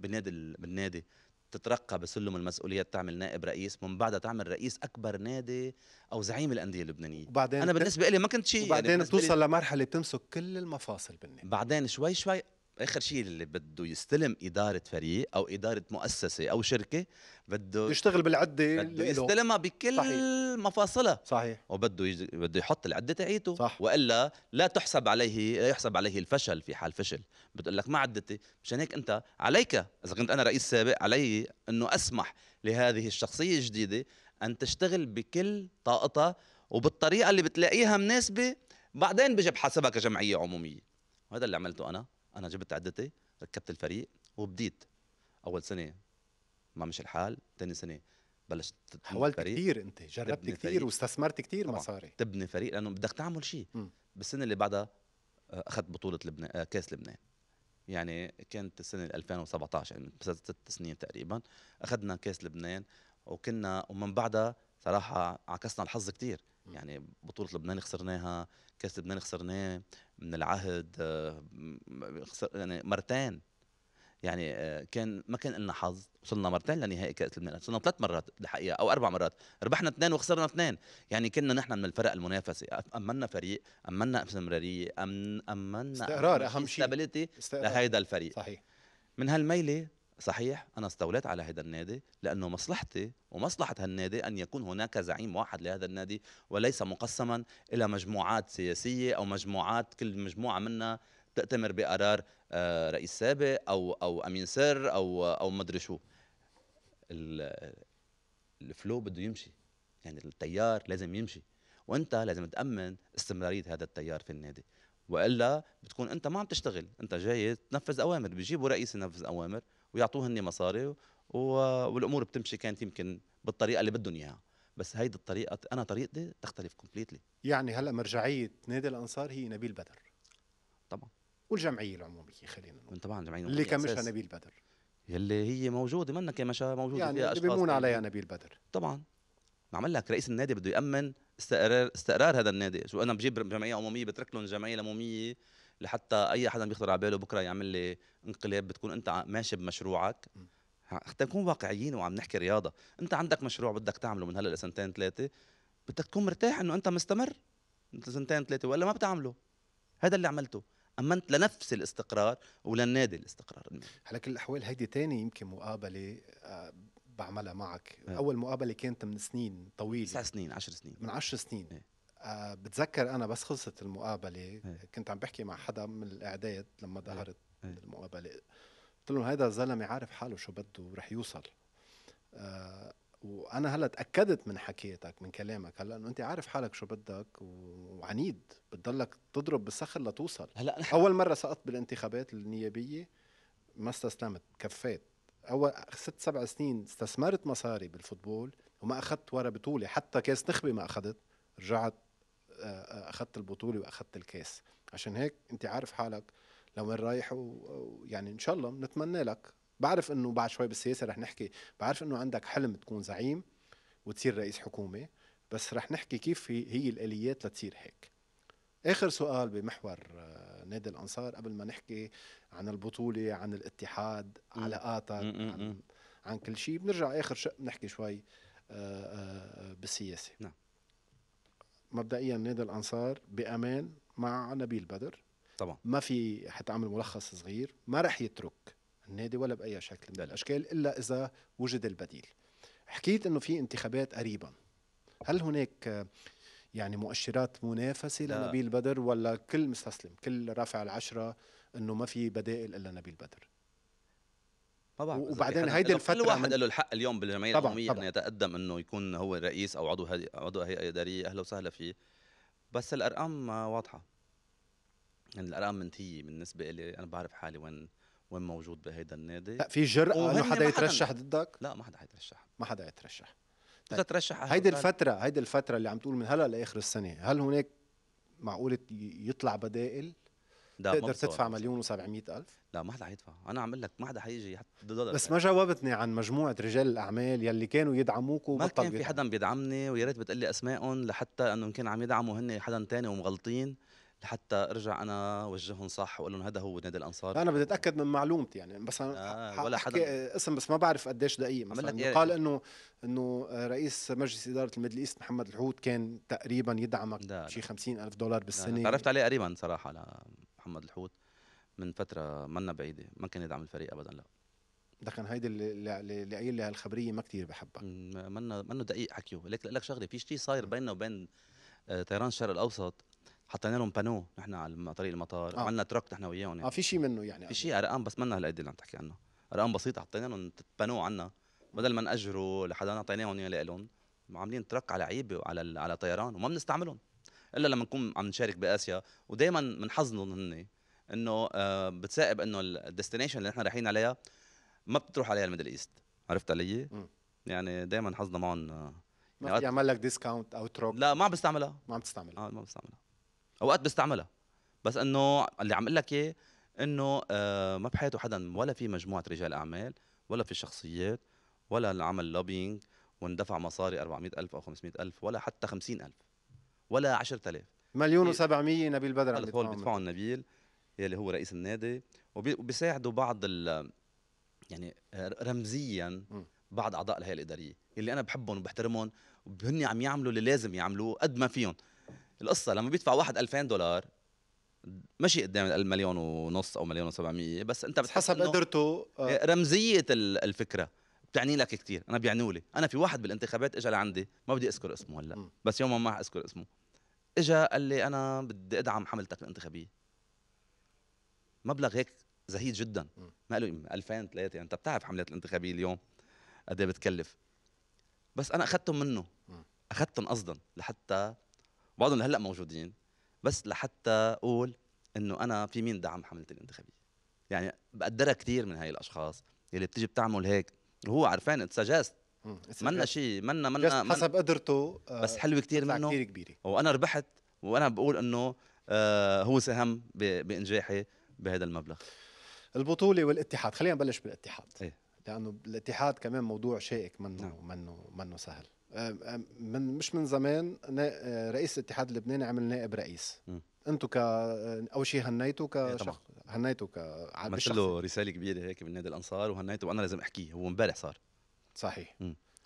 بالنادي بالنادي تترقى بسلم المسؤوليه تعمل نائب رئيس من بعدها تعمل رئيس اكبر نادي او زعيم الانديه اللبنانيه وبعدين انا بالنسبه لي ما كنت شيء يعني وبعدين يعني بتوصل لمرحله بتمسك كل المفاصل بالنادي بعدين شوي شوي اخر شيء اللي بده يستلم اداره فريق او اداره مؤسسه او شركه بده يشتغل بالعده بده يستلمها بكل صحيح. مفاصلها صحيح وبده يج... بده يحط العده تاعيته صح. والا لا تحسب عليه لا يحسب عليه الفشل في حال فشل بتقول لك ما عدتي مشان هيك انت عليك اذا كنت انا رئيس سابق علي انه اسمح لهذه الشخصيه الجديده ان تشتغل بكل طاقتها وبالطريقه اللي بتلاقيها مناسبه بعدين بيجي بحسبها كجمعيه عموميه وهذا اللي عملته انا انا جبت عدتي ركبت الفريق وبديت اول سنه ما مش الحال ثاني سنه بلشت حاولت كثير انت جربت كثير واستثمرت كثير مصاري تبني فريق لانه بدك تعمل شيء بالسنه اللي بعدها آه، اخذت بطوله لبنان آه، كاس لبنان يعني كانت السنه 2017 يعني ست سنين تقريبا اخذنا كاس لبنان وكنا ومن بعدها صراحه عكسنا الحظ كثير يعني بطولة لبنان خسرناها كأس لبنان خسرناه من العهد آه، خسر يعني مرتين يعني آه، كان ما كان لنا حظ وصلنا مرتين لنهائي كاس لبنان وصلنا ثلاث مرات الحقيقه او اربع مرات ربحنا اثنين وخسرنا اثنين يعني كنا نحن من الفرق المنافسه امنا فريق امنا استمراريه امنا استقرار اهم شيء استابيليتي لهيدا الفريق صحيح من هالميله صحيح انا استوليت على هذا النادي لانه مصلحتي ومصلحه هالنادي ان يكون هناك زعيم واحد لهذا النادي وليس مقسما الى مجموعات سياسيه او مجموعات كل مجموعه منا تأتمر بقرار آه، رئيس سابق او او امين سر او او مدري شو الفلو بده يمشي يعني التيار لازم يمشي وانت لازم تامن استمراريه هذا التيار في النادي والا بتكون انت ما عم تشتغل انت جاي تنفذ اوامر بيجيبوا رئيس ينفذ اوامر ويعطوهن مصاري والامور بتمشي كانت يمكن بالطريقه اللي بدهم اياها بس هيدي الطريقه انا طريقتي تختلف كومبليتلي يعني هلا مرجعيه نادي الانصار هي نبيل بدر طبعا والجمعيه العموميه خلينا نقول طبعا الجمعيه اللي كمشها نبيل بدر يلي هي موجوده منا كمشها موجوده يعني فيها اشخاص بيمون عليها نبيل بدر طبعا عمل لك رئيس النادي بده يامن استقرار استقرار هذا النادي شو انا بجيب جمعيه عموميه بترك لهم جمعيه عموميه لحتى اي حدا بيخطر على باله بكره يعمل لي انقلاب بتكون انت ماشي بمشروعك حتى نكون واقعيين وعم نحكي رياضه انت عندك مشروع بدك تعمله من هلا لسنتين ثلاثه بدك تكون مرتاح انه انت مستمر سنتين ثلاثه والا ما بتعمله هذا اللي عملته امنت لنفس الاستقرار وللنادي الاستقرار على كل الاحوال هيدي تاني يمكن مقابله آه، بعملها معك إيه. اول مقابله كانت من سنين طويله تسع سنين عشر سنين من عشر سنين هي. إيه. آه، بتذكر انا بس خلصت المقابله هي. إيه. كنت عم بحكي مع حدا من الاعداد لما إيه. ظهرت إيه. المقابله قلت لهم هيدا الزلمه عارف حاله شو بده ورح يوصل آه وانا هلا تاكدت من حكيتك من كلامك هلا انه انت عارف حالك شو بدك وعنيد بتضلك تضرب بالصخر لتوصل هلا اول مره سقطت بالانتخابات النيابيه ما استسلمت كفيت اول ست سبع سنين استثمرت مصاري بالفوتبول وما اخذت ورا بطوله حتى كاس نخبه ما اخذت رجعت آه، آه، اخذت البطوله واخذت الكاس عشان هيك انت عارف حالك لوين رايح ويعني ان شاء الله بنتمنى لك بعرف انه بعد شوي بالسياسه رح نحكي بعرف انه عندك حلم تكون زعيم وتصير رئيس حكومه بس رح نحكي كيف هي الاليات لتصير هيك اخر سؤال بمحور آه، نادي الانصار قبل ما نحكي عن البطوله عن الاتحاد علاقاتك عن, عن كل شيء بنرجع اخر شق بنحكي شوي بالسياسه نعم مبدئيا نادي الانصار بامان مع نبيل بدر طبعا ما في حتعمل ملخص صغير ما راح يترك النادي ولا باي شكل من الاشكال الا اذا وجد البديل حكيت انه في انتخابات قريبا هل هناك يعني مؤشرات منافسه لنبيل بدر ولا كل مستسلم كل رافع العشره انه ما في بدائل الا نبيل بدر طبعا وبعدين هيدي الفتره كل واحد له الحق اليوم بالجمعيه العموميه طبعًا انه يتقدم انه يكون هو الرئيس او عضو هذه عضو هيئه اداريه اهلا وسهلا فيه بس الارقام واضحه يعني الارقام منتهيه بالنسبه لي انا بعرف حالي وين وين موجود بهيدا النادي لا في جرأة انه حدا يترشح ضدك؟ لا ما حدا حيترشح ما حدا يترشح طيب. تترشح هيدي الفترة هيدي الفترة اللي عم تقول من هلا لاخر السنة، هل هناك معقولة يطلع بدائل؟ تقدر تدفع مليون و700 الف لا ما حدا حيدفع انا عم لك ما حدا حيجي حتى دولار بس ما جاوبتني عن مجموعه رجال الاعمال يلي كانوا يدعموك وما ما كان في حدا بيدعمني ويا ريت بتقلي اسمائهم لحتى انه كان عم يدعموا هن حدا تاني ومغلطين لحتى ارجع انا وجههم صح واقول لهم هذا هو نادي الانصار انا بدي اتاكد من معلومتي يعني بس آه ولا حدا اسم بس ما بعرف قديش دقيق مثلا إيه قال انه انه رئيس مجلس اداره الميدل ايست محمد الحوت كان تقريبا يدعمك شي 50 الف دولار بالسنه تعرفت عليه قريبا صراحه لا محمد الحوت من فتره منا بعيده ما كان يدعم الفريق ابدا لا لكن هيدي اللي قايل لي هالخبريه ما كثير بحبها منا منا دقيق حكيه لك لك شغله في شيء صاير بيننا وبين آه، طيران الشرق الاوسط حطينا لهم بانو نحن على طريق المطار آه. عملنا ترك نحن وياهم يعني. اه في شيء منه يعني في شيء ارقام بس منا هالقد اللي عم تحكي عنه ارقام بسيطه حطينا لهم بانو عنا بدل ما ناجره لحدا اعطيناهم اياهم لهم عاملين ترك على عيبه وعلى على طيران وما بنستعملهم الا لما نكون عم نشارك باسيا ودائما من حظهم هن انه آه، بتسائب انه الديستنيشن اللي نحن رايحين عليها ما بتروح عليها الميدل ايست عرفت علي؟ م. يعني دائما حظنا معهم آه، ما في يعني يعمل لك ديسكاونت او تروب لا ما عم بستعملها ما عم تستعملها اه ما بستعملها اوقات بستعملها بس انه اللي عم اقول لك اياه انه آه ما بحياته حدا ولا في مجموعه رجال اعمال ولا في شخصيات ولا اللي عمل لوبينج واندفع مصاري 400 ألف أو 500 ألف ولا حتى 50 ألف ولا 10000 مليون و700 نبيل بدر عم هول بيدفعوا نبيل يلي هو رئيس النادي وبيساعدوا بعض ال يعني رمزيا بعض اعضاء الهيئه الاداريه اللي انا بحبهم وبحترمهم وهن عم يعملوا اللي لازم يعملوه قد ما فيهم القصه لما بيدفع واحد 2000 دولار ماشي قدام المليون ونص او مليون و700 بس انت بتحس حسب قدرته آه. رمزيه الفكره بتعني لك كثير انا بيعنوا لي انا في واحد بالانتخابات اجى لعندي ما بدي اذكر اسمه هلا بس يوما ما اذكر اسمه اجى قال لي انا بدي ادعم حملتك الانتخابيه مبلغ هيك زهيد جدا ما له 2000 3 انت بتعرف حملات الانتخابيه اليوم قد ايه بتكلف بس انا اخذتهم منه اخذتهم قصدا لحتى بعضهم هلا موجودين بس لحتى اقول انه انا في مين دعم حملتي الانتخابيه يعني بقدرها كثير من هاي الاشخاص اللي بتيجي بتعمل هيك هو عرفان اتسجست منا شيء منا منا حسب قدرته آه، بس حلوه كثير منه كثير كبيره وانا ربحت وانا بقول انه آه هو ساهم بانجاحي بهذا المبلغ البطوله والاتحاد خلينا نبلش بالاتحاد إيه؟ لانه الاتحاد كمان موضوع شائك منه نعم. منه منه سهل من مش من زمان آه، رئيس الاتحاد اللبناني عمل نائب رئيس م. انتم ك اول شيء هنيتوا إيه، كشخص هنيتوا ك عملت له رساله كبيره هيك من نادي الانصار وهنيته وانا لازم احكيه هو امبارح صار صحيح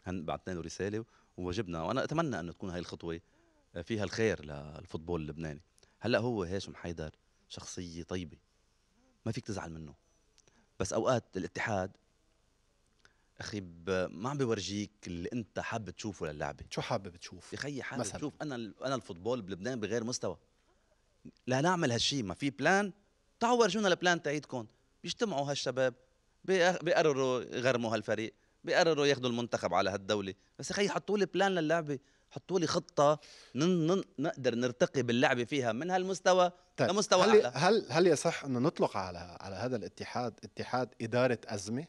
هن بعثنا له رساله ووجبنا وانا اتمنى انه تكون هاي الخطوه آه، فيها الخير للفوتبول اللبناني هلا هو هاشم حيدر شخصيه طيبه ما فيك تزعل منه بس اوقات الاتحاد اخي ما عم بورجيك اللي انت حابب تشوفه للعبه شو حابب تشوف يا خيي حابب تشوف انا انا الفوتبول بلبنان بغير مستوى لا نعمل هالشيء ما في بلان تعوا ورجونا البلان تاعيدكم بيجتمعوا هالشباب بيقرروا يغرموا هالفريق بيقرروا ياخذوا المنتخب على هالدوله بس اخي حطوا لي بلان للعبه حطوا لي خطه نن نقدر نرتقي باللعبه فيها من هالمستوى طيب. لمستوى هل هل هل يصح انه نطلق على على هذا الاتحاد اتحاد اداره ازمه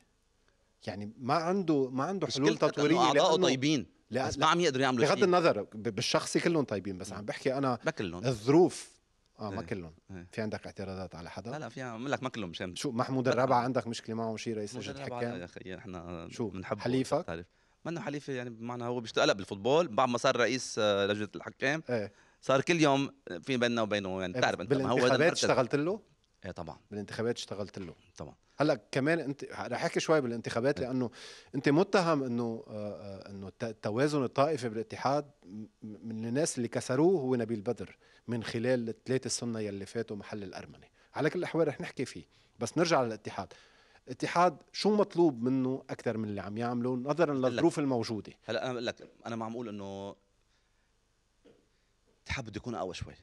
يعني ما عنده ما عنده حلول تطويريه اعضائه طيبين لأ بس ما عم يقدروا يعملوا بغض النظر بالشخصي كلهم طيبين بس عم بحكي انا ما كلهم الظروف اه ما إيه، كلهم إيه. في عندك اعتراضات على حدا؟ لا لا في عم لك ما كلهم مشان شو محمود الرابعه عندك مشكله معه شيء رئيس لجنه الحكام؟ يا اخي احنا شو بنحب حليفك؟ منه حليفي يعني بمعنى هو بيشتغل بالفوتبول بعد ما صار رئيس آه، لجنه الحكام ايه صار كل يوم في بيننا وبينه يعني إيه، بتعرف انت بالانتخابات اشتغلت له؟ ايه طبعا بالانتخابات اشتغلت له طبعا هلا كمان انت رح احكي شوي بالانتخابات لانه انت متهم انه آه، آه، انه التوازن الطائفي بالاتحاد من الناس اللي كسروه هو نبيل بدر من خلال الثلاثة السنة يلي فاتوا محل الأرمني على كل الأحوال رح نحكي فيه بس نرجع للاتحاد الاتحاد شو مطلوب منه اكثر من اللي عم يعمله نظرا للظروف الموجوده هلا انا بقول لك انا ما عم اقول انه الاتحاد بده يكون اقوى شوي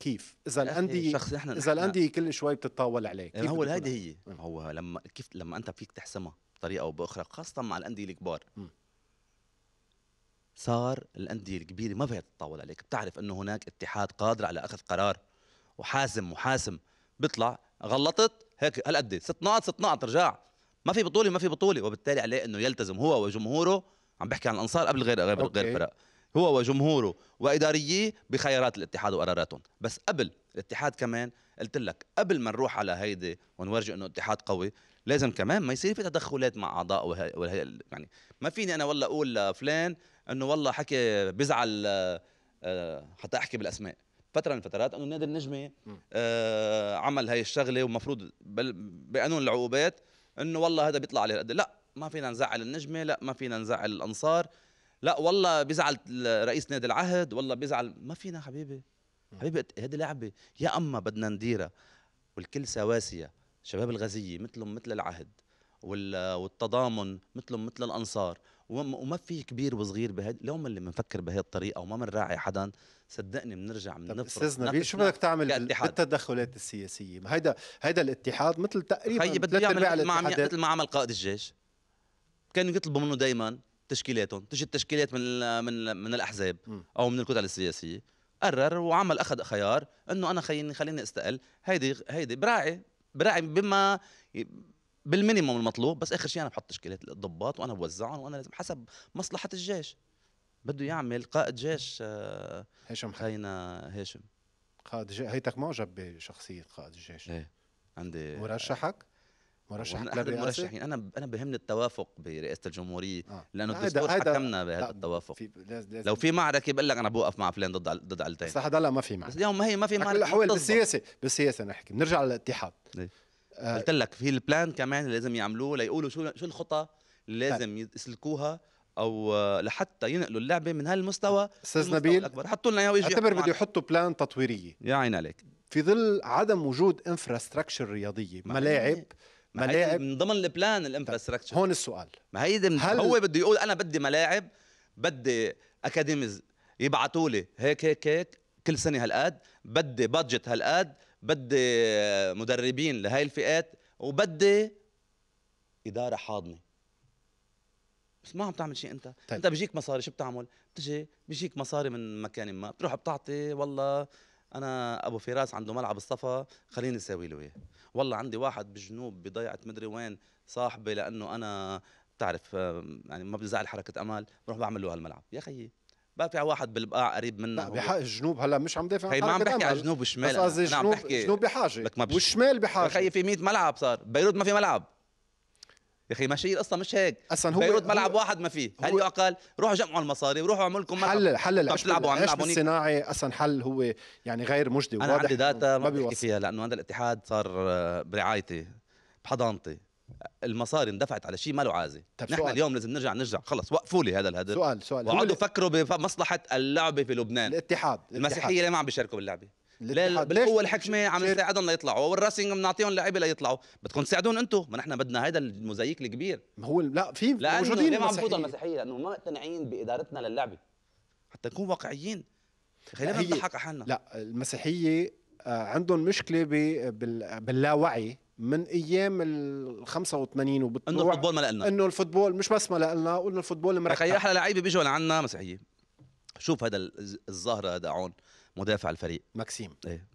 كيف اذا الانديه احنا اذا الانديه كل شوي بتتطاول عليك يعني هو هيدي هي هو لما كيف لما انت فيك تحسمها بطريقه او باخرى خاصه مع الانديه الكبار صار الانديه الكبيره ما فيها تتطاول عليك بتعرف انه هناك اتحاد قادر على اخذ قرار وحاسم محاسم بيطلع غلطت هيك هالقد ست نقط ست نقط رجع ما في بطوله ما في بطوله وبالتالي عليه انه يلتزم هو وجمهوره عم بحكي عن الانصار قبل غير غير أوكي. غير فرق هو وجمهوره واداريه بخيارات الاتحاد وقراراتهم بس قبل الاتحاد كمان قلت لك قبل ما نروح على هيدي ونورجي انه اتحاد قوي لازم كمان ما يصير في تدخلات مع اعضاء وهي يعني ما فيني انا والله اقول لفلان انه والله حكي بزعل آه، حتى احكي بالاسماء فتره من الفترات انه نادي النجمه آه، عمل هاي الشغله ومفروض بقانون العقوبات انه والله هذا بيطلع عليه لا ما فينا نزعل النجمه لا ما فينا نزعل الانصار لا والله بيزعل رئيس نادي العهد والله بيزعل ما فينا حبيبي حبيبي هذه لعبه يا اما بدنا نديرها والكل سواسيه شباب الغزيه مثلهم مثل العهد والتضامن مثلهم مثل الانصار وما في كبير وصغير بهد لو من اللي بنفكر بهي الطريقه وما بنراعي حدا صدقني بنرجع بنفرط استاذ نبيل شو بدك تعمل بالتدخلات السياسيه ما هيدا هيدا الاتحاد مثل تقريبا خيي بده يعمل مع مثل ما عمل قائد الجيش كانوا يطلبوا منه دائما تشكيلاتهم تجي التشكيلات من من من الاحزاب او من الكتل السياسيه قرر وعمل اخذ خيار انه انا خليني خليني استقل هيدي هيدي براعي براعي بما بالمينيموم المطلوب بس اخر شيء انا بحط تشكيله الضباط وانا بوزعهم وانا لازم حسب مصلحه الجيش بده يعمل قائد جيش آه، هشام خينا هشام قائد جيش هيتك معجب بشخصيه قائد الجيش ايه عندي مرشحك؟ آه، مرشح المرشحين انا انا بهمني التوافق برئاسه الجمهوريه آه. لانه الدستور حكمنا بهذا التوافق في لازم لو في معركه بقول لك انا بوقف مع فلان ضد ضد علتين صح هلا ما في معركه بس اليوم ما هي ما في معركه بالسياسه بالسياسه نحكي بنرجع للاتحاد إيه؟ آه، قلت لك في البلان كمان اللي لازم يعملوه ليقولوا شو شو الخطى اللي آه. لازم يسلكوها او آه، لحتى ينقلوا اللعبه من هالمستوى استاذ نبيل حطوا لنا اياه اعتبر بده يحطوا بلان تطويريه يا عيني عليك في ظل عدم وجود انفراستراكشر رياضيه ملاعب ملاعب من ضمن البلان الانفراستراكشر طيب، هون السؤال ما هي هل هو بده يقول انا بدي ملاعب بدي اكاديميز يبعثوا لي هيك هيك هيك كل سنه هالقد بدي بادجت هالقد بدي مدربين لهي الفئات وبدي اداره حاضنه بس ما عم تعمل شيء انت طيب. انت بيجيك مصاري شو بتعمل بتجي بيجيك مصاري من مكان ما بتروح بتعطي والله انا ابو فراس عنده ملعب الصفا خليني اساوي له اياه والله عندي واحد بالجنوب بضيعه مدري وين صاحبي لانه انا بتعرف آه، يعني ما بزعل حركه امل بروح بعمل له هالملعب يا خيي في واحد بالبقاع قريب منه لا بحق الجنوب هلا مش عم دافع هي ما عم بحكي على الجنوب والشمال بس قصدي الجنوب الجنوب بحاجه لك ما بش... والشمال بحاجه خيي في 100 ملعب صار بيروت ما في ملعب يا اخي ماشي القصه مش هيك اصلا هو بيروت ملعب واحد ما فيه هل يعقل روحوا جمعوا المصاري وروحوا اعملوا لكم ملعب حل حل العشب الصناعي اصلا حل هو يعني غير مجدي وواضح انا عندي داتا ما بحكي فيها لانه هذا الاتحاد صار آه، برعايتي بحضانتي المصاري اندفعت على شيء ما له عازه نحن سؤال. اليوم لازم نرجع نرجع خلص وقفوا لي هذا الهدف سؤال سؤال وقعدوا يعني فكروا بمصلحه اللعبه في لبنان الاتحاد, الاتحاد. المسيحيه ليه ما عم بيشاركوا باللعبه بالقوة الحكمة عم نساعدهم ليطلعوا والراسينج بنعطيهم لعيبة ليطلعوا بدكم تساعدون انتم ما نحن بدنا هذا الموزايك الكبير ما هو لا في موجودين ليه ما عم تفوتوا المسيحية لأنه ما مقتنعين بإدارتنا للعبة حتى نكون واقعيين خلينا نضحك على حالنا لا المسيحية آه، عندهم مشكلة باللاوعي من ايام ال 85 وبتروح انه الفوتبول ما لنا انه الفوتبول مش بس ما لنا قلنا الفوتبول مركب يا احلى لعيبه بيجوا لعنا مسيحيه شوف هذا الظاهره هذا عون مدافع الفريق ماكسيم ايه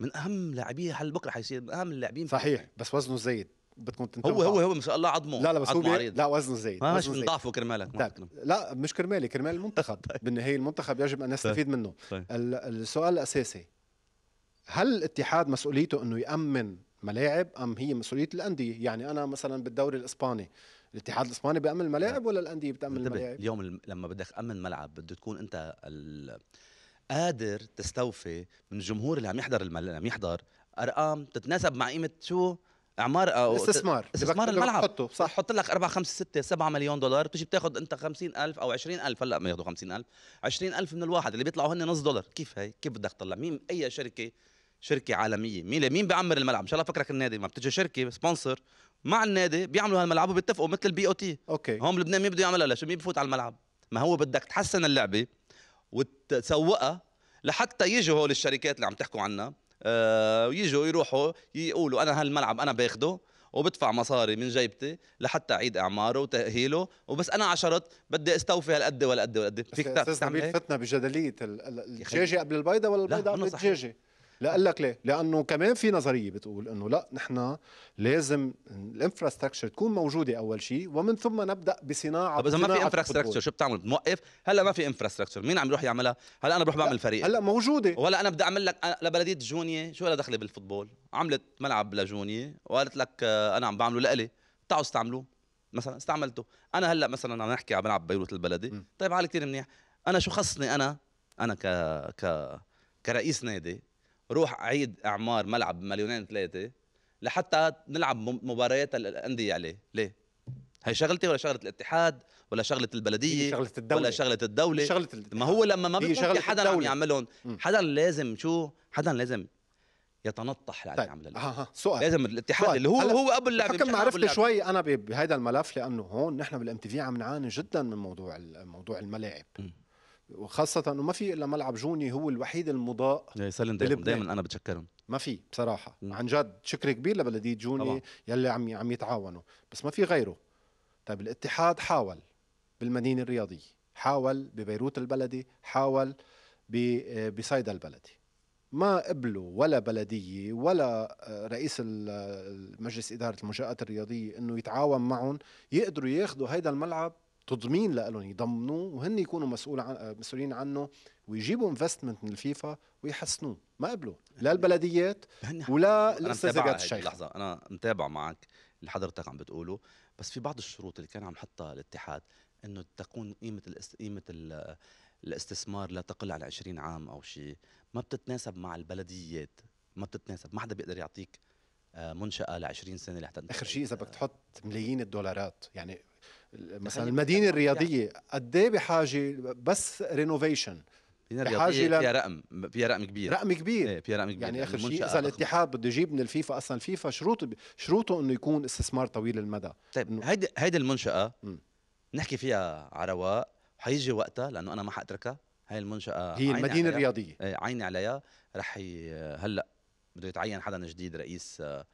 من اهم لاعبيه هل بكره حيصير من اهم اللاعبين صحيح بس وزنه زايد بدكم تنتبهوا هو هو هو ما شاء الله عظمه لا لا بس هو عريض. لا وزنه زايد ما مش ضعفه كرمالك لا مش كرمالي كرمال المنتخب طيب. بالنهايه المنتخب يجب ان نستفيد طيب. منه طيب. السؤال الاساسي هل الاتحاد مسؤوليته انه يامن ملاعب ام هي مسؤوليه الانديه يعني انا مثلا بالدوري الاسباني الاتحاد الاسباني بامن الملاعب نعم. ولا الانديه بتامن الملاعب اليوم لما بدك امن ملعب بده تكون انت قادر تستوفي من الجمهور اللي عم يحضر اللي عم يحضر ارقام تتناسب مع قيمه شو اعمار او استثمار استثمار الملعب تحطه صح حط لك 4 5 6 7 مليون دولار بتجي بتاخذ انت 50000 او 20000 هلا بياخذوا 50000 20000 من الواحد اللي بيطلعوا هن نص دولار كيف هي كيف بدك تطلع مين اي شركه شركه عالميه مين مين بيعمر الملعب ان شاء الله فكرك النادي ما بتجي شركه سبونسر مع النادي بيعملوا هالملعب وبيتفقوا مثل البي او تي اوكي هون لبنان مين بده يعملها لشو مين بفوت على الملعب ما هو بدك تحسن اللعبه وتسوقها لحتى يجوا هول الشركات اللي عم تحكوا عنها آه يروحوا يقولوا انا هالملعب انا باخده وبدفع مصاري من جيبتي لحتى اعيد اعماره وتاهيله وبس انا عشرت بدي استوفي هالقد والقد والقد فيك تعمل فتنا بجدليه الدجاجه قبل البيضه ولا البيضه قبل الدجاجه لا اقول لك ليه؟ لانه كمان في نظريه بتقول انه لا نحن لازم الانفراستراكشر تكون موجوده اول شيء ومن ثم نبدا بصناعه طب اذا ما في انفراستراكشر شو بتعمل؟ بنوقف؟ هلا ما في انفراستراكشر، مين عم يروح يعملها؟ هلا انا بروح بعمل فريق هلا موجوده ولا انا بدي اعمل لك لبلديه جونيه شو لها دخله بالفوتبول؟ عملت ملعب لجونيه وقالت لك آه، انا عم بعمله لإلي تعوا استعملوه مثلا استعملته انا هلا مثلا عم نحكي عم بلعب بيروت البلدي م. طيب حالي كثير منيح انا شو خصني انا انا ك ك كرئيس نادي روح عيد اعمار ملعب مليونين ثلاثه لحتى نلعب مباريات الانديه عليه ليه هي شغلتي ولا شغله الاتحاد ولا شغله البلديه شغله الدوله ولا شغله الدوله شغله الاتحاد. ما هو لما ما بيكون حدا عم يعملهم حدا لازم شو حدا لازم يتنطح طيب. يعمل آه سؤال لازم الاتحاد سؤال. اللي هو هو قبل اللعبه حكم معرفتي شوي انا بهيدا الملف لانه هون نحن بالام تي في عم نعاني جدا من موضوع موضوع الملاعب م. وخاصة انه ما في الا ملعب جوني هو الوحيد المضاء سلم دايما, دايما انا بتشكرهم ما في بصراحة م. عن جد شكر كبير لبلدية جوني طبعا. يلي عم عم يتعاونوا بس ما في غيره طيب الاتحاد حاول بالمدينة الرياضية حاول ببيروت البلدي حاول بصيدا البلدي ما قبلوا ولا بلدية ولا آه، رئيس مجلس إدارة المنشآت الرياضية أنه يتعاون معهم يقدروا ياخذوا هيدا الملعب تضمين لهم يضمنوه وهن يكونوا مسؤول عن آه، مسؤولين عنه ويجيبوا انفستمنت من الفيفا ويحسنوه ما قبلوا لا يعني البلديات ولا الاستاذ الشيخ لحظه انا متابع معك اللي حضرتك عم بتقوله بس في بعض الشروط اللي كان عم حطها الاتحاد انه تكون قيمه الاس... قيمه ال... الاستثمار لا تقل عن 20 عام او شيء ما بتتناسب مع البلديات ما بتتناسب ما حدا بيقدر يعطيك آه، منشاه ل 20 سنه لحتى اخر شيء اذا بدك تحط ملايين الدولارات يعني مثلا المدينه الرياضيه يعني قد ايه بحاجه بس رينوفيشن بحاجه ل... فيها رقم فيها رقم كبير رقم كبير ايه فيها رقم كبير يعني, يعني اخر شيء اذا الاتحاد بده يجيب من الفيفا اصلا الفيفا شروط شروطه انه يكون استثمار طويل المدى طيب إنه... هيدي هيدي المنشاه م. نحكي فيها على رواق حيجي وقتها لانه انا ما حاتركها هاي المنشاه هي المدينه عليها. الرياضيه إيه، عيني عليها رح ي... هلا بده يتعين حدا جديد رئيس آه،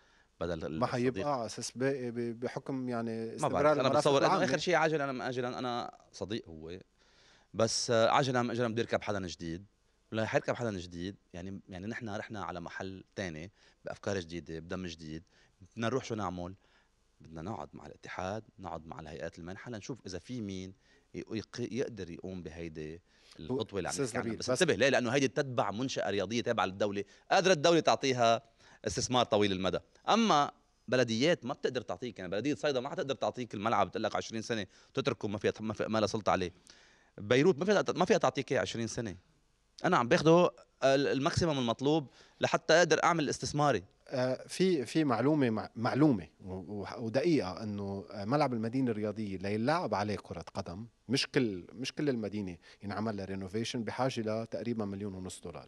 بدل ما حيبقى على اساس باقي بحكم يعني استمرار انا بتصور انه اخر شيء عاجلا ام اجلا انا صديق هو بس عاجلا ام اجلا بده يركب حدا جديد ولا حيركب حدا جديد يعني يعني نحن رحنا على محل تاني بافكار جديده بدم جديد بدنا نروح شو نعمل بدنا نقعد مع الاتحاد نقعد مع الهيئات المنحه لنشوف اذا في مين يقدر يقوم بهيدي الخطوه اللي عم عنها بس انتبه ليه لانه هيدي تتبع منشاه رياضيه تابعه للدوله قادره الدوله تعطيها استثمار طويل المدى اما بلديات ما بتقدر تعطيك يعني بلديه صيدا ما حتقدر تعطيك الملعب بتقول لك 20 سنه تتركه ما فيها ما, فيها ما لها سلطه عليه بيروت ما فيها ما فيها تعطيك 20 سنه انا عم باخده الماكسيمم المطلوب لحتى اقدر اعمل استثماري آه، في في معلومه معلومه ودقيقه انه ملعب المدينه الرياضيه ليلعب عليه كره قدم مش كل مش كل المدينه ينعمل لها رينوفيشن بحاجه لتقريبا مليون ونص دولار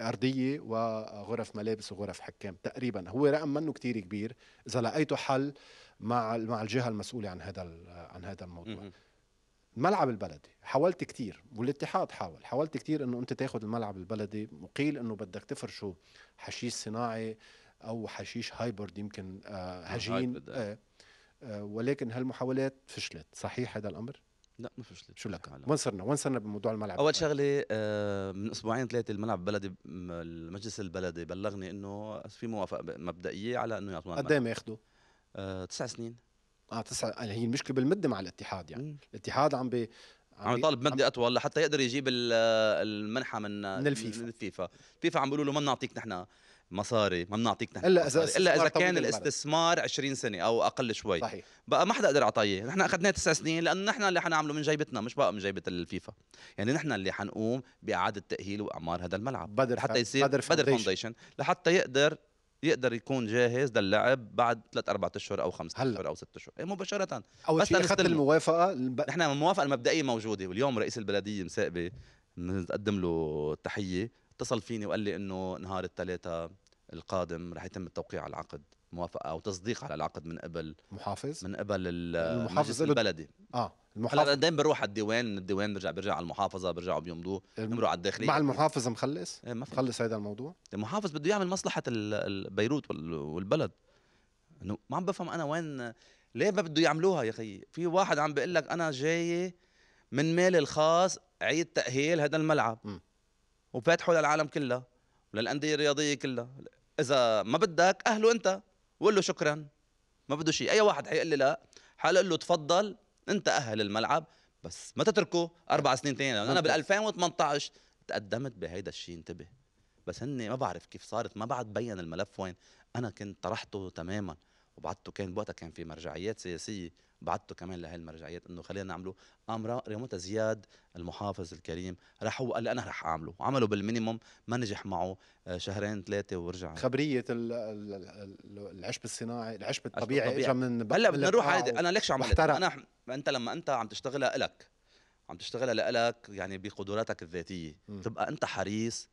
أرضية وغرف ملابس وغرف حكام تقريبا هو رقم منه كتير كبير إذا لقيتوا حل مع مع الجهة المسؤولة عن هذا عن هذا الموضوع الملعب البلدي حاولت كتير والاتحاد حاول حاولت كتير انه انت تاخذ الملعب البلدي وقيل انه بدك تفرشه حشيش صناعي او حشيش هايبرد يمكن آه، آه، هجين آه. ولكن هالمحاولات فشلت صحيح هذا الامر لا ما فيش شو لك وين صرنا وين صرنا بموضوع الملعب اول شغله آه، من اسبوعين ثلاثه الملعب البلدي المجلس البلدي بلغني انه في موافقه مبدئيه على انه يعطونا قد ايه ياخذوا؟ آه، تسع سنين اه تسع هي المشكله بالمده مع الاتحاد يعني مم. الاتحاد عم بي عم يطالب مده اطول لحتى يقدر يجيب آه، المنحه من من الفيفا من الفيفا الفيفا عم بيقولوا له ما بنعطيك نحن مصاري ما بنعطيك نحن الا اذا الا اذا كان الاستثمار 20 سنه او اقل شوي صحيح بقى ما حدا قدر اعطيه نحن اخذناه تسع سنين لانه نحن اللي حنعمله من جيبتنا مش بقى من جيبه الفيفا يعني نحن اللي حنقوم باعاده تاهيل واعمار هذا الملعب بدر حتى يصير بدر, بدر فاونديشن لحتى يقدر يقدر يكون جاهز للعب بعد ثلاث اربع اشهر او خمس اشهر او ست اشهر إيه، مباشره اول شيء اخذت الموافقه الب... نحن الموافقه المبدئيه موجوده واليوم رئيس البلديه مساقبه بنقدم له تحيه اتصل فيني وقال لي انه نهار الثلاثاء القادم رح يتم التوقيع على العقد موافقه او تصديق على العقد من قبل محافظ من قبل المحافظ البلدي اه المحافظ هلا دايما بروح على الديوان من الديوان برجع برجع على المحافظه برجعوا بيمضوه بمروا على الداخليه مع المحافظ مخلص؟ ايه ما في مخلص هذا الموضوع؟ المحافظ بده يعمل مصلحه بيروت والبلد انه ما عم بفهم انا وين ليه ما بده يعملوها يا اخي؟ في واحد عم بيقول لك انا جاي من مالي الخاص عيد تاهيل هذا الملعب م. وفاتحه للعالم كله وللانديه الرياضيه كلها اذا ما بدك اهله انت وقول له شكرا ما بده شيء اي واحد حيقول لي لا حقول له تفضل انت اهل الملعب بس ما تتركه اربع سنين ثانيه لانه انا بال 2018 تقدمت بهيدا الشيء انتبه بس هن ما بعرف كيف صارت ما بعد بين الملف وين انا كنت طرحته تماما وبعته كان بوقتها كان في مرجعيات سياسيه بعثته كمان لهي المرجعيات انه خلينا نعمله قام ريموتا زياد المحافظ الكريم راح هو قال لي انا راح اعمله وعمله بالمينيموم ما نجح معه آه، شهرين ثلاثه ورجع خبريه العشب الصناعي العشب الطبيعي اجى من هلا بدنا نروح عادي انا ليش عم انا انت لما انت عم تشتغلها الك عم تشتغلها لك يعني بقدراتك الذاتيه م. تبقى انت حريص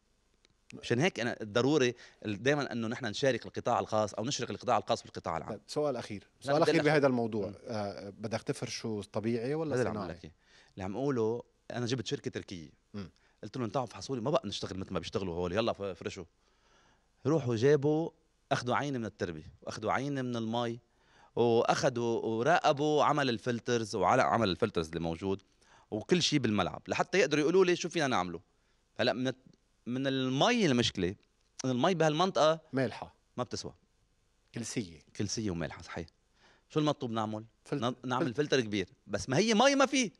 مشان هيك انا الضروري دائما انه نحن نشارك القطاع الخاص او نشرك القطاع الخاص بالقطاع العام طيب، سؤال اخير سؤال اخير بهذا الموضوع آه بدك تفرشوا طبيعي ولا صناعي اللي عم اللي عم اقوله انا جبت شركه تركيه قلت لهم تعوا فحصوا لي ما بقى نشتغل مثل ما بيشتغلوا هول يلا فرشوا روحوا جابوا اخذوا عينه من التربه واخذوا عينه من المي واخذوا وراقبوا عمل الفلترز وعلى عمل الفلترز اللي موجود وكل شيء بالملعب لحتى يقدروا يقولوا لي شو فينا نعمله هلا من من المي المشكله ان المي بهالمنطقه مالحه ما بتسوى كلسيه كلسيه ومالحه صحيح شو المطلوب نعمل فلتر. نعمل فلتر كبير بس ما هي مي ما في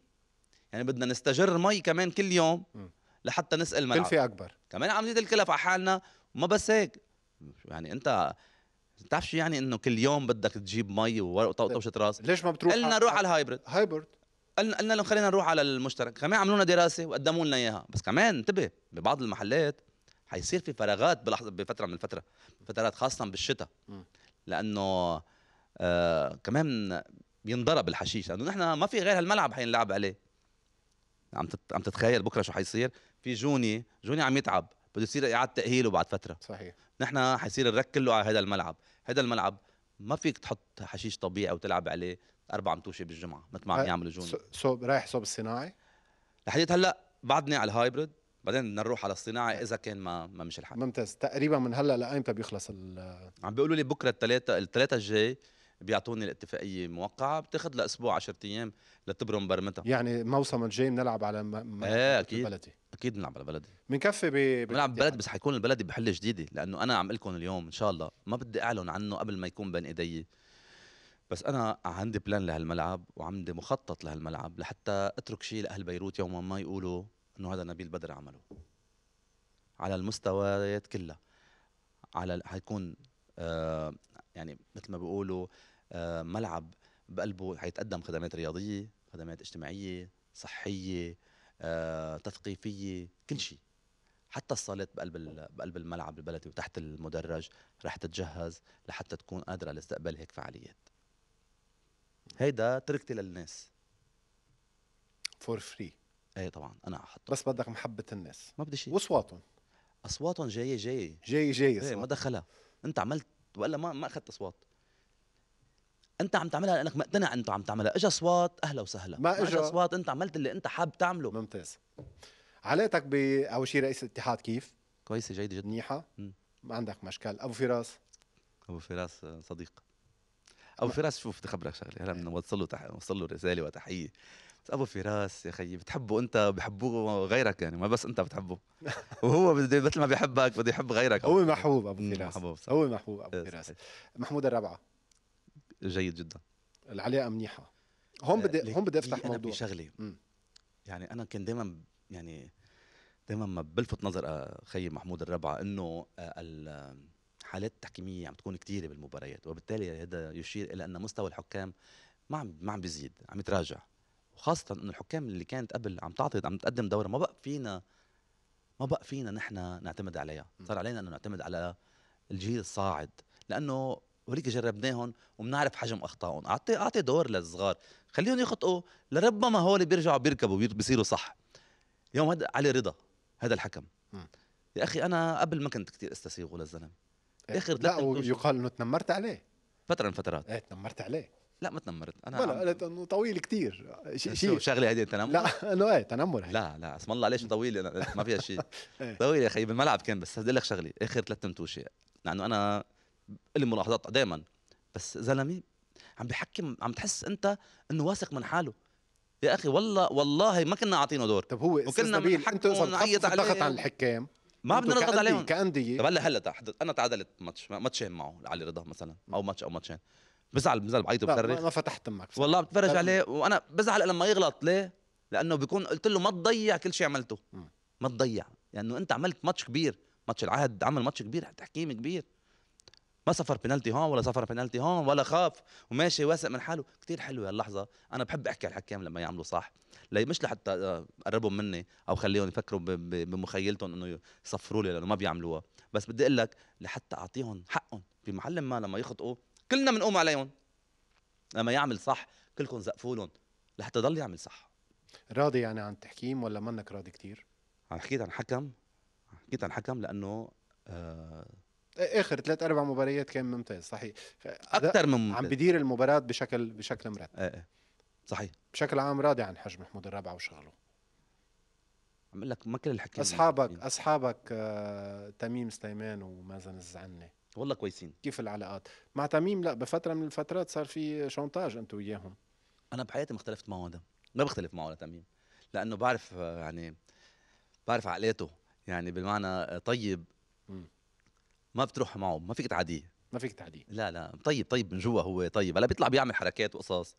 يعني بدنا نستجر مي كمان كل يوم لحتى لحتى نسقي كل كلفه اكبر كمان عم نزيد الكلف على حالنا وما بس هيك يعني انت بتعرف شو يعني انه كل يوم بدك تجيب مي وورق وطوشه طيب. راس ليش ما بتروح قلنا روح على الهايبرد هايبرد قلنا لهم خلينا نروح على المشترك كمان عملوا لنا دراسه وقدموا لنا اياها بس كمان انتبه ببعض المحلات حيصير في فراغات بلحظه بفتره من الفتره فترات خاصه بالشتاء لانه آه كمان بينضرب الحشيش لانه نحن ما في غير هالملعب حينلعب عليه عم عم تتخيل بكره شو حيصير في جوني جوني عم يتعب بده يصير اعاده تاهيله بعد فتره صحيح نحن حيصير الرك كله على هذا الملعب هذا الملعب ما فيك تحط حشيش طبيعي وتلعب عليه اربع متوشه بالجمعه مثل ما عم أه، يعملوا جون صوب رايح صوب الصناعي لحديت هلا بعدني على الهايبرد بعدين بدنا نروح على الصناعي اذا كان ما ما مشي الحال ممتاز تقريبا من هلا لايمتى بيخلص ال عم بيقولوا لي بكره الثلاثه الثلاثه الجاي بيعطوني الاتفاقيه موقعه بتاخذ لها اسبوع 10 ايام لتبرم برمتها يعني الموسم الجاي بنلعب على م... ايه اكيد بلدي اكيد بنلعب على بلدي بنكفي ب بنلعب بلد بس حيكون البلدي بحله جديده لانه انا عم لكم اليوم ان شاء الله ما بدي اعلن عنه قبل ما يكون بين ايدي بس انا عندي بلان لهالملعب وعندي مخطط لهالملعب لحتى اترك شيء لاهل بيروت يوما ما يقولوا انه هذا نبيل بدر عمله على المستويات كلها على حيكون آه يعني مثل ما بيقولوا آه ملعب بقلبه حيتقدم خدمات رياضيه خدمات اجتماعيه صحيه آه، تثقيفيه كل شيء حتى الصالات بقلب بقلب الملعب البلدي وتحت المدرج رح تتجهز لحتى تكون قادره لاستقبال هيك فعاليات هيدا تركتي للناس فور فري ايه طبعا انا احطه بس بدك محبه الناس ما بدي شيء واصواتهم اصواتهم جايه جايه جايه جايه ايه ما دخلها انت عملت والا ما ما اخذت اصوات انت عم تعملها لانك مقتنع انت عم تعملها اجى اصوات اهلا وسهلا ما اجى اصوات انت عملت اللي انت حابب تعمله ممتاز علاقتك باول شيء رئيس الاتحاد كيف كويسه جيده جدا منيحه ما عندك مشكل ابو فراس ابو فراس صديق ابو فراس شوف بدي اخبرك شغله هلا بنوصل له تح... نوصل له رساله وتحيه بس ابو فراس يا خيي بتحبه انت بحبوه غيرك يعني ما بس انت بتحبه وهو بده مثل ما بيحبك بده يحب غيرك هو محبوب ابو فراس محبوب صح. هو محبوب ابو فراس إيه، محمود الربعه جيد جدا العلاقه منيحه هون آه، بدي هون بدي افتح موضوع أنا شغله يعني انا كان دائما يعني دائما ما بلفت نظر آه، خيي محمود الربعه انه آه، حالات تحكيميه عم تكون كثيره بالمباريات وبالتالي هذا يشير الى ان مستوى الحكام ما عم ما عم بيزيد عم يتراجع وخاصه انه الحكام اللي كانت قبل عم تعطي عم تقدم دوره ما بقى فينا ما بقى فينا نحن نعتمد عليها صار علينا انه نعتمد على الجيل الصاعد لانه هوليك جربناهم وبنعرف حجم اخطائهم اعطي اعطي دور للصغار خليهم يخطئوا لربما هول بيرجعوا بيركبوا بيصيروا صح يوم هذا علي رضا هذا الحكم م. يا اخي انا قبل ما كنت كثير استسيغه للزلمه اخر لا ويقال انه تنمرت عليه فتره من فترات ايه تنمرت عليه لا ما تنمرت انا لا لا انه طويل كثير شيء شغله هذه تنمر لا انه ايه تنمر لا لا اسم الله ليش طويل أنا ما فيها شيء إيه. طويل يا اخي بالملعب كان بس بدي لك شغله اخر ثلاث تمتوشه لانه انا لي ملاحظات دائما بس زلمه عم بحكم عم تحس انت انه واثق من حاله يا اخي والله والله ما كنا عاطينه دور طب هو وكنا بنحكم انت عليه عن الحكام ما بدنا نضغط عليهم كأندية طب هلا هلا انا تعادلت ماتش ما معه علي رضا مثلا او ماتش او ماتشين بزعل بزعل بعيط وبفرج ما فتحت امك والله بتفرج عليه وانا بزعل لما يغلط ليه؟ لانه بيكون قلت له ما تضيع كل شيء عملته ما تضيع لانه يعني انت عملت ماتش كبير ماتش العهد عمل ماتش كبير تحكيم كبير ما صفر بنالتي هون ولا صفر بنالتي هون ولا خاف وماشي واثق من حاله كثير حلوه هاللحظه انا بحب احكي على الحكام لما يعملوا صح لي مش لحتى آه، قربهم مني او خليهم يفكروا بمخيلتهم انه يصفروا لي لانه ما بيعملوها بس بدي اقول لك لحتى اعطيهم حقهم في محل ما لما يخطئوا كلنا بنقوم عليهم لما يعمل صح كلكم زقفوا لهم لحتى ضل يعمل صح راضي يعني عن التحكيم ولا منك راضي كتير؟ عم حكيت عن حكم حكيت عن حكم لانه آه اخر ثلاث اربع مباريات كان ممتاز صحيح اكثر من ممتاز. عم بدير المباراه بشكل بشكل مرتب إيه،, ايه صحيح بشكل عام راضي عن حجم محمود الرابعه وشغله عم لك ما كل الحكي اصحابك ممتاز. اصحابك آه تميم سليمان ومازن الزعني والله كويسين كيف العلاقات مع تميم لا بفتره من الفترات صار في شونتاج انت وياهم انا بحياتي ما اختلفت معه هذا ما بختلف معه تميم لانه بعرف آه، يعني بعرف عقليته يعني بالمعنى آه، طيب ما بتروح معه ما فيك تعاديه ما فيك تعاديه لا لا طيب طيب من جوا هو طيب هلا بيطلع بيعمل حركات وقصص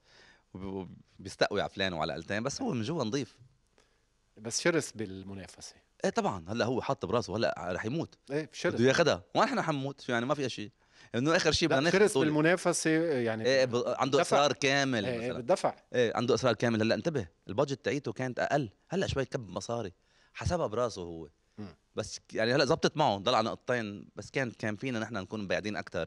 وبيستقوي على فلان وعلى قلتان بس هو من جوا نظيف بس شرس بالمنافسه ايه طبعا هلا هو حاط براسه هلا رح يموت ايه شرس بده ياخذها ونحن حنموت يعني ما في شيء انه اخر شيء بدنا ناخذ شرس بالمنافسه يعني ايه ب... عنده دفع. اصرار كامل ايه, إيه بالدفع ايه عنده اصرار كامل هلا انتبه البادجت تاعيته كانت اقل هلا شوي كب مصاري حسبها براسه هو بس يعني هلا زبطت معه ضل على نقطتين بس كان كان فينا نحن نكون بعيدين اكثر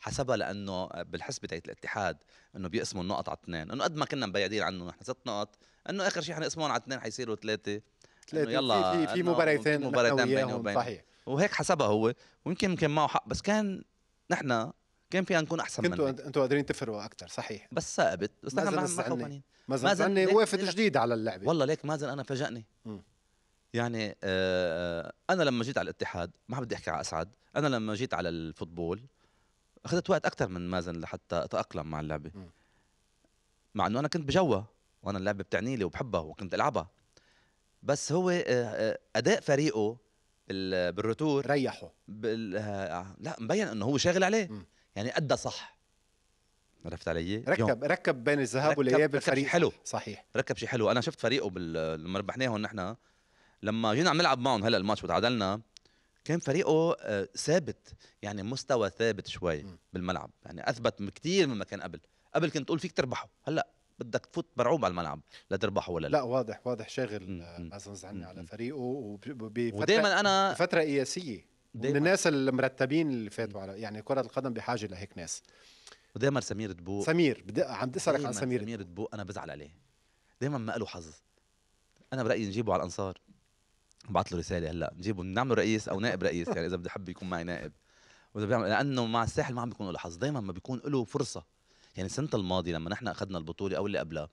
حسبها لانه بالحسبه تاعت الاتحاد انه بيقسموا النقط على اثنين انه قد ما كنا مبعدين عنه نحن ست نقط انه اخر شيء حنقسمهم على اثنين حيصيروا ثلاثه ثلاثه يلا في في مباريتين مباريتين بيني وبين صحيح وهيك حسبها هو ويمكن كان معه حق بس كان نحن كان فينا نكون احسن كنتوا انتوا قادرين تفرقوا اكثر صحيح بس ثابت بس نحن ما زعلني ما زعلني وافد جديد على اللعبه والله ليك مازن انا فاجئني يعني آه، آه، انا لما جيت على الاتحاد ما بدي احكي على اسعد انا لما جيت على الفوتبول اخذت وقت اكثر من مازن لحتى اتاقلم مع اللعبه مع انه انا كنت بجوا وانا اللعبه بتعني لي وبحبها وكنت العبها بس هو آه، اداء فريقه بالرتور ريحه بال... لا مبين انه هو شاغل عليه م. يعني ادى صح عرفت علي؟ ركب يوم. ركب بين الذهاب والاياب الفريق ركب شيء حلو صحيح ركب شيء حلو انا شفت فريقه بال... لما ربحناهم نحن لما جينا عم نلعب معهم هلا الماتش وتعادلنا كان فريقه آه، ثابت يعني مستوى ثابت شوي بالملعب يعني اثبت كثير مما كان قبل قبل كنت تقول فيك تربحه هلا بدك تفوت مرعوب على الملعب لتربحه ولا لا لا واضح واضح شاغل مازن آه، زعلني على فريقه ودائما انا فتره قياسيه من الناس المرتبين اللي فاتوا على يعني كره القدم بحاجه لهيك ناس ودائما سمير دبو سمير بدي عم تسالك عن سمير سمير دبو انا بزعل عليه دائما ما له حظ انا برايي نجيبه على الانصار بعت له رساله هلا جيبه نعمله رئيس او نائب رئيس يعني اذا بده حب يكون معي نائب واذا بيعمل لانه مع الساحل ما عم بيكون له حظ دائما ما بيكون له فرصه يعني السنه الماضيه لما نحن اخذنا البطوله او اللي قبلها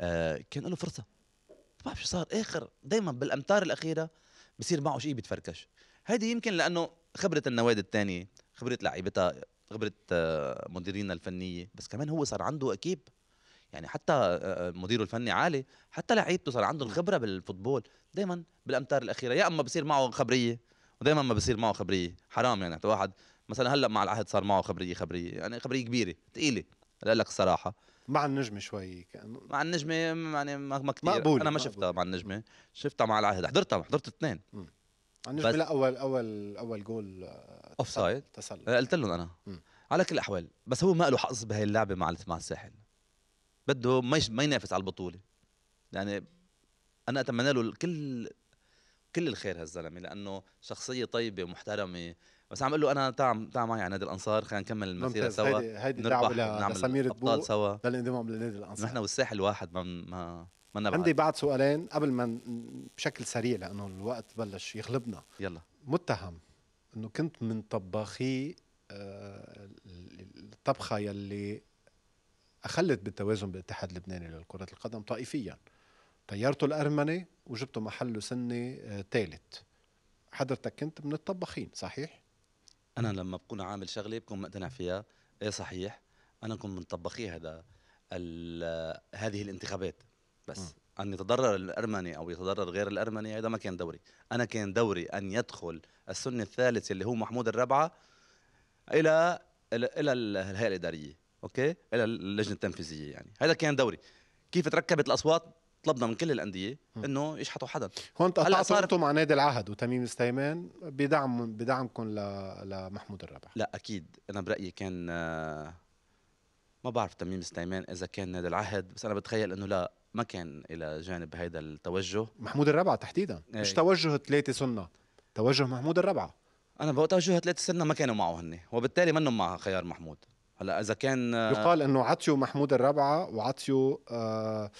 آه كان له فرصه ما بعرف شو صار اخر دائما بالامتار الاخيره بصير معه شيء بيتفركش هيدي يمكن لانه خبره النوادي الثانيه خبره لعيبتها خبره آه مديرينا الفنيه بس كمان هو صار عنده اكيب يعني حتى آه، آه، مديره الفني عالي حتى لعيبته صار عندهم خبره بالفوتبول دائما بالامتار الاخيره يا اما بصير معه خبريه ودائما ما بصير معه خبريه حرام يعني واحد مثلا هلا مع العهد صار معه خبريه خبريه يعني خبريه كبيره ثقيله لك الصراحه مع النجمه شوي كان مع النجمه يعني ما ما كثير مقبول انا ما شفتها مع النجمه شفتها مع العهد حضرتها حضرت اثنين عن بس... لا اول اول اول جول اوف آه، سايد تسلل قلت لهم انا مم. على كل الاحوال بس هو ما له حظ بهي اللعبه مع مع الساحل بده ما ما ينافس على البطوله يعني انا اتمنى له كل كل الخير هالزلمه لانه شخصيه طيبه ومحترمه بس عم اقول له انا تعا تعا معي على نادي الانصار خلينا نكمل المسيره سوا هيدي, هيدي دعوه لسمير الضوء سوا للانضمام لنادي الانصار نحن والساحل واحد ما ما ما عندي بعد سؤالين قبل ما بشكل سريع لانه الوقت بلش يغلبنا يلا متهم انه كنت من طباخي آه، الطبخه يلي اخلت بالتوازن بالاتحاد اللبناني لكره القدم طائفيا طيرته الارمني وجبته محله سنه آه، ثالث حضرتك كنت من الطباخين صحيح انا لما بكون عامل شغله بكون مقتنع فيها ايه صحيح انا كنت من طباخي هذا آه، هذه الانتخابات بس م. ان يتضرر الارمني او يتضرر غير الارمني هذا ما كان دوري انا كان دوري ان يدخل السن الثالث اللي هو محمود الربعه الى الى الهيئه الاداريه اوكي الى اللجنه التنفيذيه يعني هذا كان دوري كيف تركبت الاصوات طلبنا من كل الانديه انه يشحطوا حدا هون تقاطعتوا مع نادي العهد وتميم سليمان بدعم بدعمكم لمحمود الربح لا اكيد انا برايي كان آه، ما بعرف تميم سليمان اذا كان نادي العهد بس انا بتخيل انه لا ما كان الى جانب هيدا التوجه محمود الربعه تحديدا ايه. مش توجه ثلاثه سنه توجه محمود الربعه انا بوقتها توجه ثلاثه سنه ما كانوا معه هن وبالتالي منهم مع خيار محمود هلا اذا كان آه، يقال انه عطيو محمود الرابعه وعطيو آه،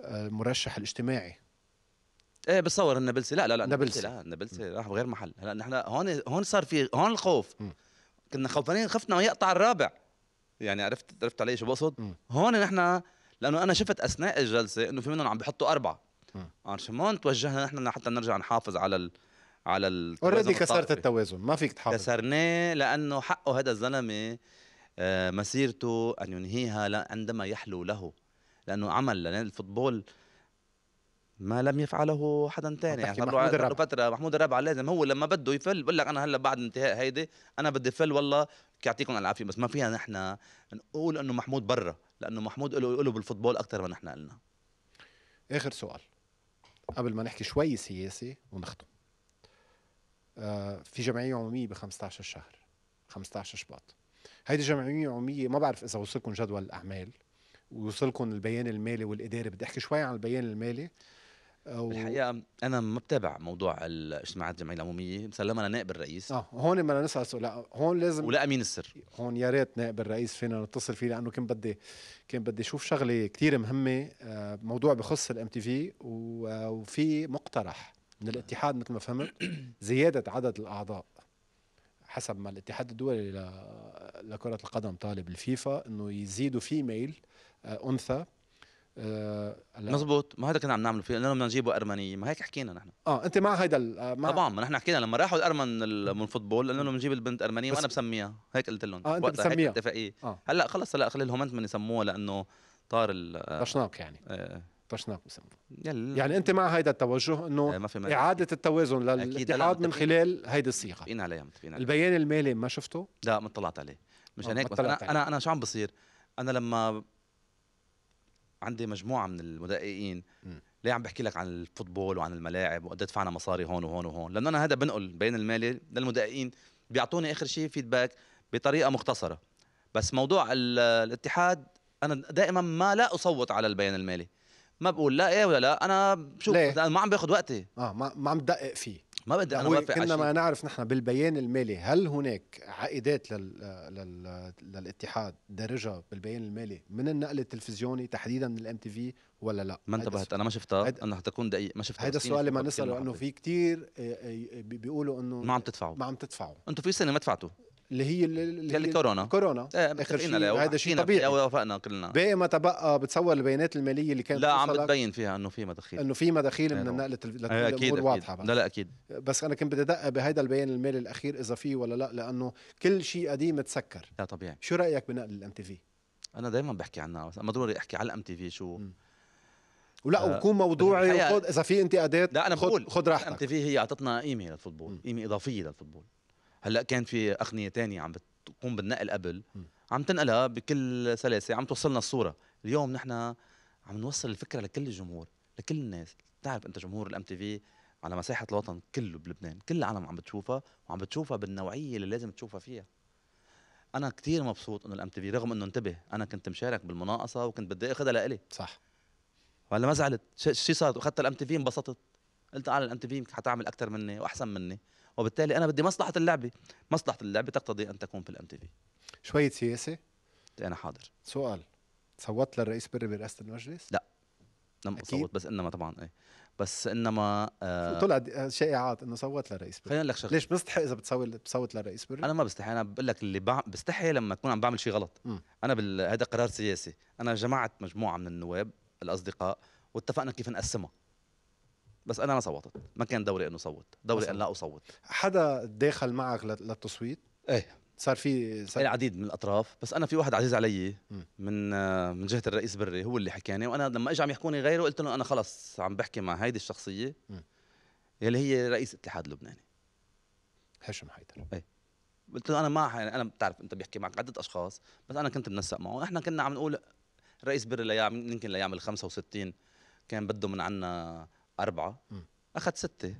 آه، المرشح الاجتماعي ايه بتصور النابلسي لا لا لا النابلسي لا النابلسي راح بغير محل هلا نحن هون هون صار في هون الخوف كنا خوفانين خفنا يقطع الرابع يعني عرفت عرفت علي شو بقصد؟ هون نحن لانه انا شفت اثناء الجلسه انه في منهم عم بيحطوا اربعه هون توجهنا نحن لحتى نرجع نحافظ على ال... على اوريدي كسرت التوازن ما فيك تحافظ كسرناه لانه حقه هذا الزلمه آه، مسيرته أن ينهيها عندما يحلو له لأنه عمل لأن الفوتبول ما لم يفعله حدا ثاني يعني محمود الربع فتره محمود الربع لازم هو لما بده يفل بقول لك انا هلا بعد انتهاء هيدي انا بدي فل والله يعطيكم العافيه بس ما فينا نحن نقول انه محمود برا لانه محمود له له بالفوتبول اكثر ما نحن قلنا اخر سؤال قبل ما نحكي شوي سياسي ونختم آه في جمعيه عموميه ب 15 شهر 15 شباط هيدي جمعيه عموميه ما بعرف اذا وصلكم جدول الاعمال ويوصلكم البيان المالي والاداري بدي احكي شوي عن البيان المالي و... الحقيقه انا ما بتابع موضوع الاجتماعات الجمعيه العموميه مسلمه لنائب الرئيس اه هون بدنا نسال سؤال هون لازم ولا امين السر هون يا ريت نائب الرئيس فينا نتصل فيه لانه كان بدي كان بدي اشوف شغله كثير مهمه آه، موضوع بخص الام تي في وفي مقترح من الاتحاد مثل ما فهمت زياده عدد الاعضاء حسب ما الاتحاد الدولي لكرة القدم طالب الفيفا انه يزيدوا فيميل آه، انثى آه مزبوط ما هذا كنا عم نعمله فيه لانه بدنا نجيبوا ارمنيه ما هيك حكينا نحن اه انت مع هيدا آه، مع... طبعا ما نحن حكينا لما راحوا الارمن من الفوتبول قالوا لهم بنجيب البنت ارمنيه وانا بسميها هيك قلت لهم اه انت بتسميها آه. هلا خلص هلا خلي الهومنت من يسموها لانه طار ال يعني آه. طشناك بسموه يعني انت مع هيدا التوجه انه إيه، ما في اعاده التوازن للاتحاد من خلال هيدي الصيغه فينا عليها متفقين عليها البيان المالي ما شفته؟ لا ما اطلعت عليه مشان آه، هيك مثلا انا انا شو عم بصير؟ انا لما عندي مجموعه من المدققين ليه عم بحكي لك عن الفوتبول وعن الملاعب وقد دفعنا مصاري هون وهون وهون لانه انا هذا بنقل بين المالي للمدققين بيعطوني اخر شيء فيدباك بطريقه مختصره بس موضوع الاتحاد انا دائما ما لا اصوت على البيان المالي ما بقول لا ايه ولا لا انا بشوف ليه؟ ما عم باخذ وقتي اه ما, ما عم دقق فيه ما بدي انا ما كنا ما نعرف نحن بالبيان المالي هل هناك عائدات لل... لل... للاتحاد درجة بالبيان المالي من النقل التلفزيوني تحديدا من الام تي في ولا لا ما انتبهت انا ما شفتها هيد... انها حتكون دقيق ما شفتها هذا السؤال اللي ما نساله انه في كتير آه، آه، بيقولوا انه ما عم تدفعوا ما عم تدفعوا انتم في سنه ما دفعتوا اللي هي اللي, اللي كورونا كورونا آه، اخر شيء هذا شيء طبيعي وافقنا كلنا باقي ما تبقى بتصور البيانات الماليه اللي كانت لا عم بتبين فيها انه في مداخيل انه في مداخيل من أيوة. النقله أيوة، الامور واضحه أكيد. لا لا اكيد بس انا كنت بدي ادقق بهيدا البيان المالي الاخير اذا في ولا لا لانه كل شيء قديم تسكر لا طبيعي شو رايك بنقل الام تي في؟ انا دائما بحكي عنها بس ما ضروري احكي على الام تي في شو م. ولا آه، وكون موضوعي وخد اذا في انتقادات لا انا بقول خد راحتك الام تي في هي اعطتنا قيمه للفوتبول قيمه اضافيه للفوتبول هلا كان في اغنيه تانية عم بتقوم بالنقل قبل عم تنقلها بكل سلاسه عم توصلنا الصوره اليوم نحن عم نوصل الفكره لكل الجمهور لكل الناس بتعرف انت جمهور الام تي في على مساحه الوطن كله بلبنان كل العالم عم بتشوفها وعم بتشوفها بالنوعيه اللي لازم تشوفها فيها انا كثير مبسوط انه الام تي في رغم انه انتبه انا كنت مشارك بالمناقصه وكنت بدي اخذها لإلي صح وهلا ما زعلت شو صار واخذت الام تي في انبسطت قلت على آه، الام تي في حتعمل اكثر مني واحسن مني وبالتالي انا بدي مصلحه اللعبه مصلحه اللعبه تقتضي ان تكون في الام تي في شويه سياسه انا حاضر سؤال صوت للرئيس بري برئاسه المجلس لا لم اصوت بس انما طبعا ايه بس انما آه طلع آه، شائعات انه صوت للرئيس بري خلينا لك شغله ليش بستحي اذا بتصوت بتصوت للرئيس بري؟ انا ما بستحي انا بقول لك اللي بستحي لما اكون عم بعمل شيء غلط م. انا بال... هذا قرار سياسي انا جمعت مجموعه من النواب الاصدقاء واتفقنا كيف نقسمها بس انا ما صوتت ما كان دوري انه صوت دوري ان لا اصوت حدا داخل معك للتصويت ايه صار في صار العديد من الاطراف بس انا في واحد عزيز علي من من جهه الرئيس بري هو اللي حكاني وانا لما اجى عم يحكوني غيره قلت له انا خلص عم بحكي مع هيدي الشخصيه يلي هي رئيس الاتحاد اللبناني هشام حيدر ايه قلت له انا مع يعني انا بتعرف انت بيحكي معك عده اشخاص بس انا كنت منسق معه احنا كنا عم نقول رئيس بري ليعمل يمكن ليعمل 65 كان بده من عنا اربعه اخذ سته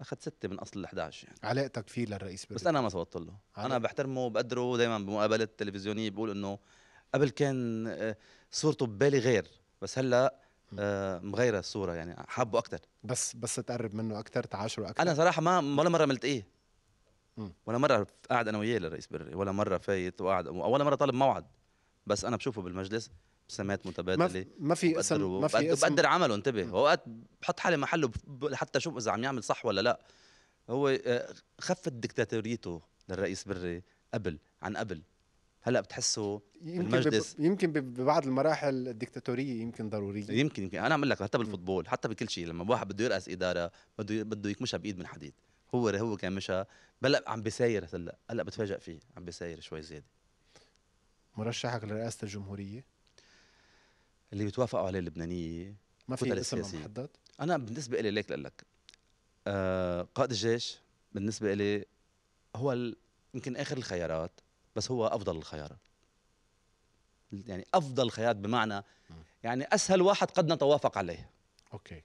اخذ سته من اصل ال 11 يعني علاقتك فيه للرئيس بريد. بس انا ما صوتت له انا بحترمه وبقدره دائما بمقابلات تلفزيونيه بقول انه قبل كان آه، صورته ببالي غير بس هلا آه، مغيره الصوره يعني حابه اكثر بس بس تقرب منه اكثر تعاشره اكثر انا صراحه ما ولا مره ملتقيه ولا مره قاعد انا وياه للرئيس بري ولا مره فايت وقاعد ولا مره طالب موعد بس انا بشوفه بالمجلس سمات متبادله ما في اسم ما في اسم بقدر عمله انتبه اوقات بحط حالي محله حتى اشوف اذا عم يعمل صح ولا لا هو آه، خفت دكتاتوريته للرئيس بري قبل عن قبل هلا بتحسه يمكن المجلس يمكن ببعض المراحل الدكتاتوريه يمكن ضروريه يمكن يمكن انا عم لك حتى بالفوتبول حتى بكل شيء لما واحد بده يرأس اداره بده بده يكمشها بايد من حديد هو هو كان مشى بلا عم بيساير هلا هلا بتفاجئ فيه عم بيساير شوي زياده مرشحك لرئاسه الجمهوريه اللي بيتوافقوا عليه اللبنانيه ما في اسم محدد؟ انا بالنسبه لي ليك لك آه قائد الجيش بالنسبه لي هو ال... يمكن اخر الخيارات بس هو افضل الخيارات يعني افضل الخيارات بمعنى يعني اسهل واحد قد نتوافق عليه اوكي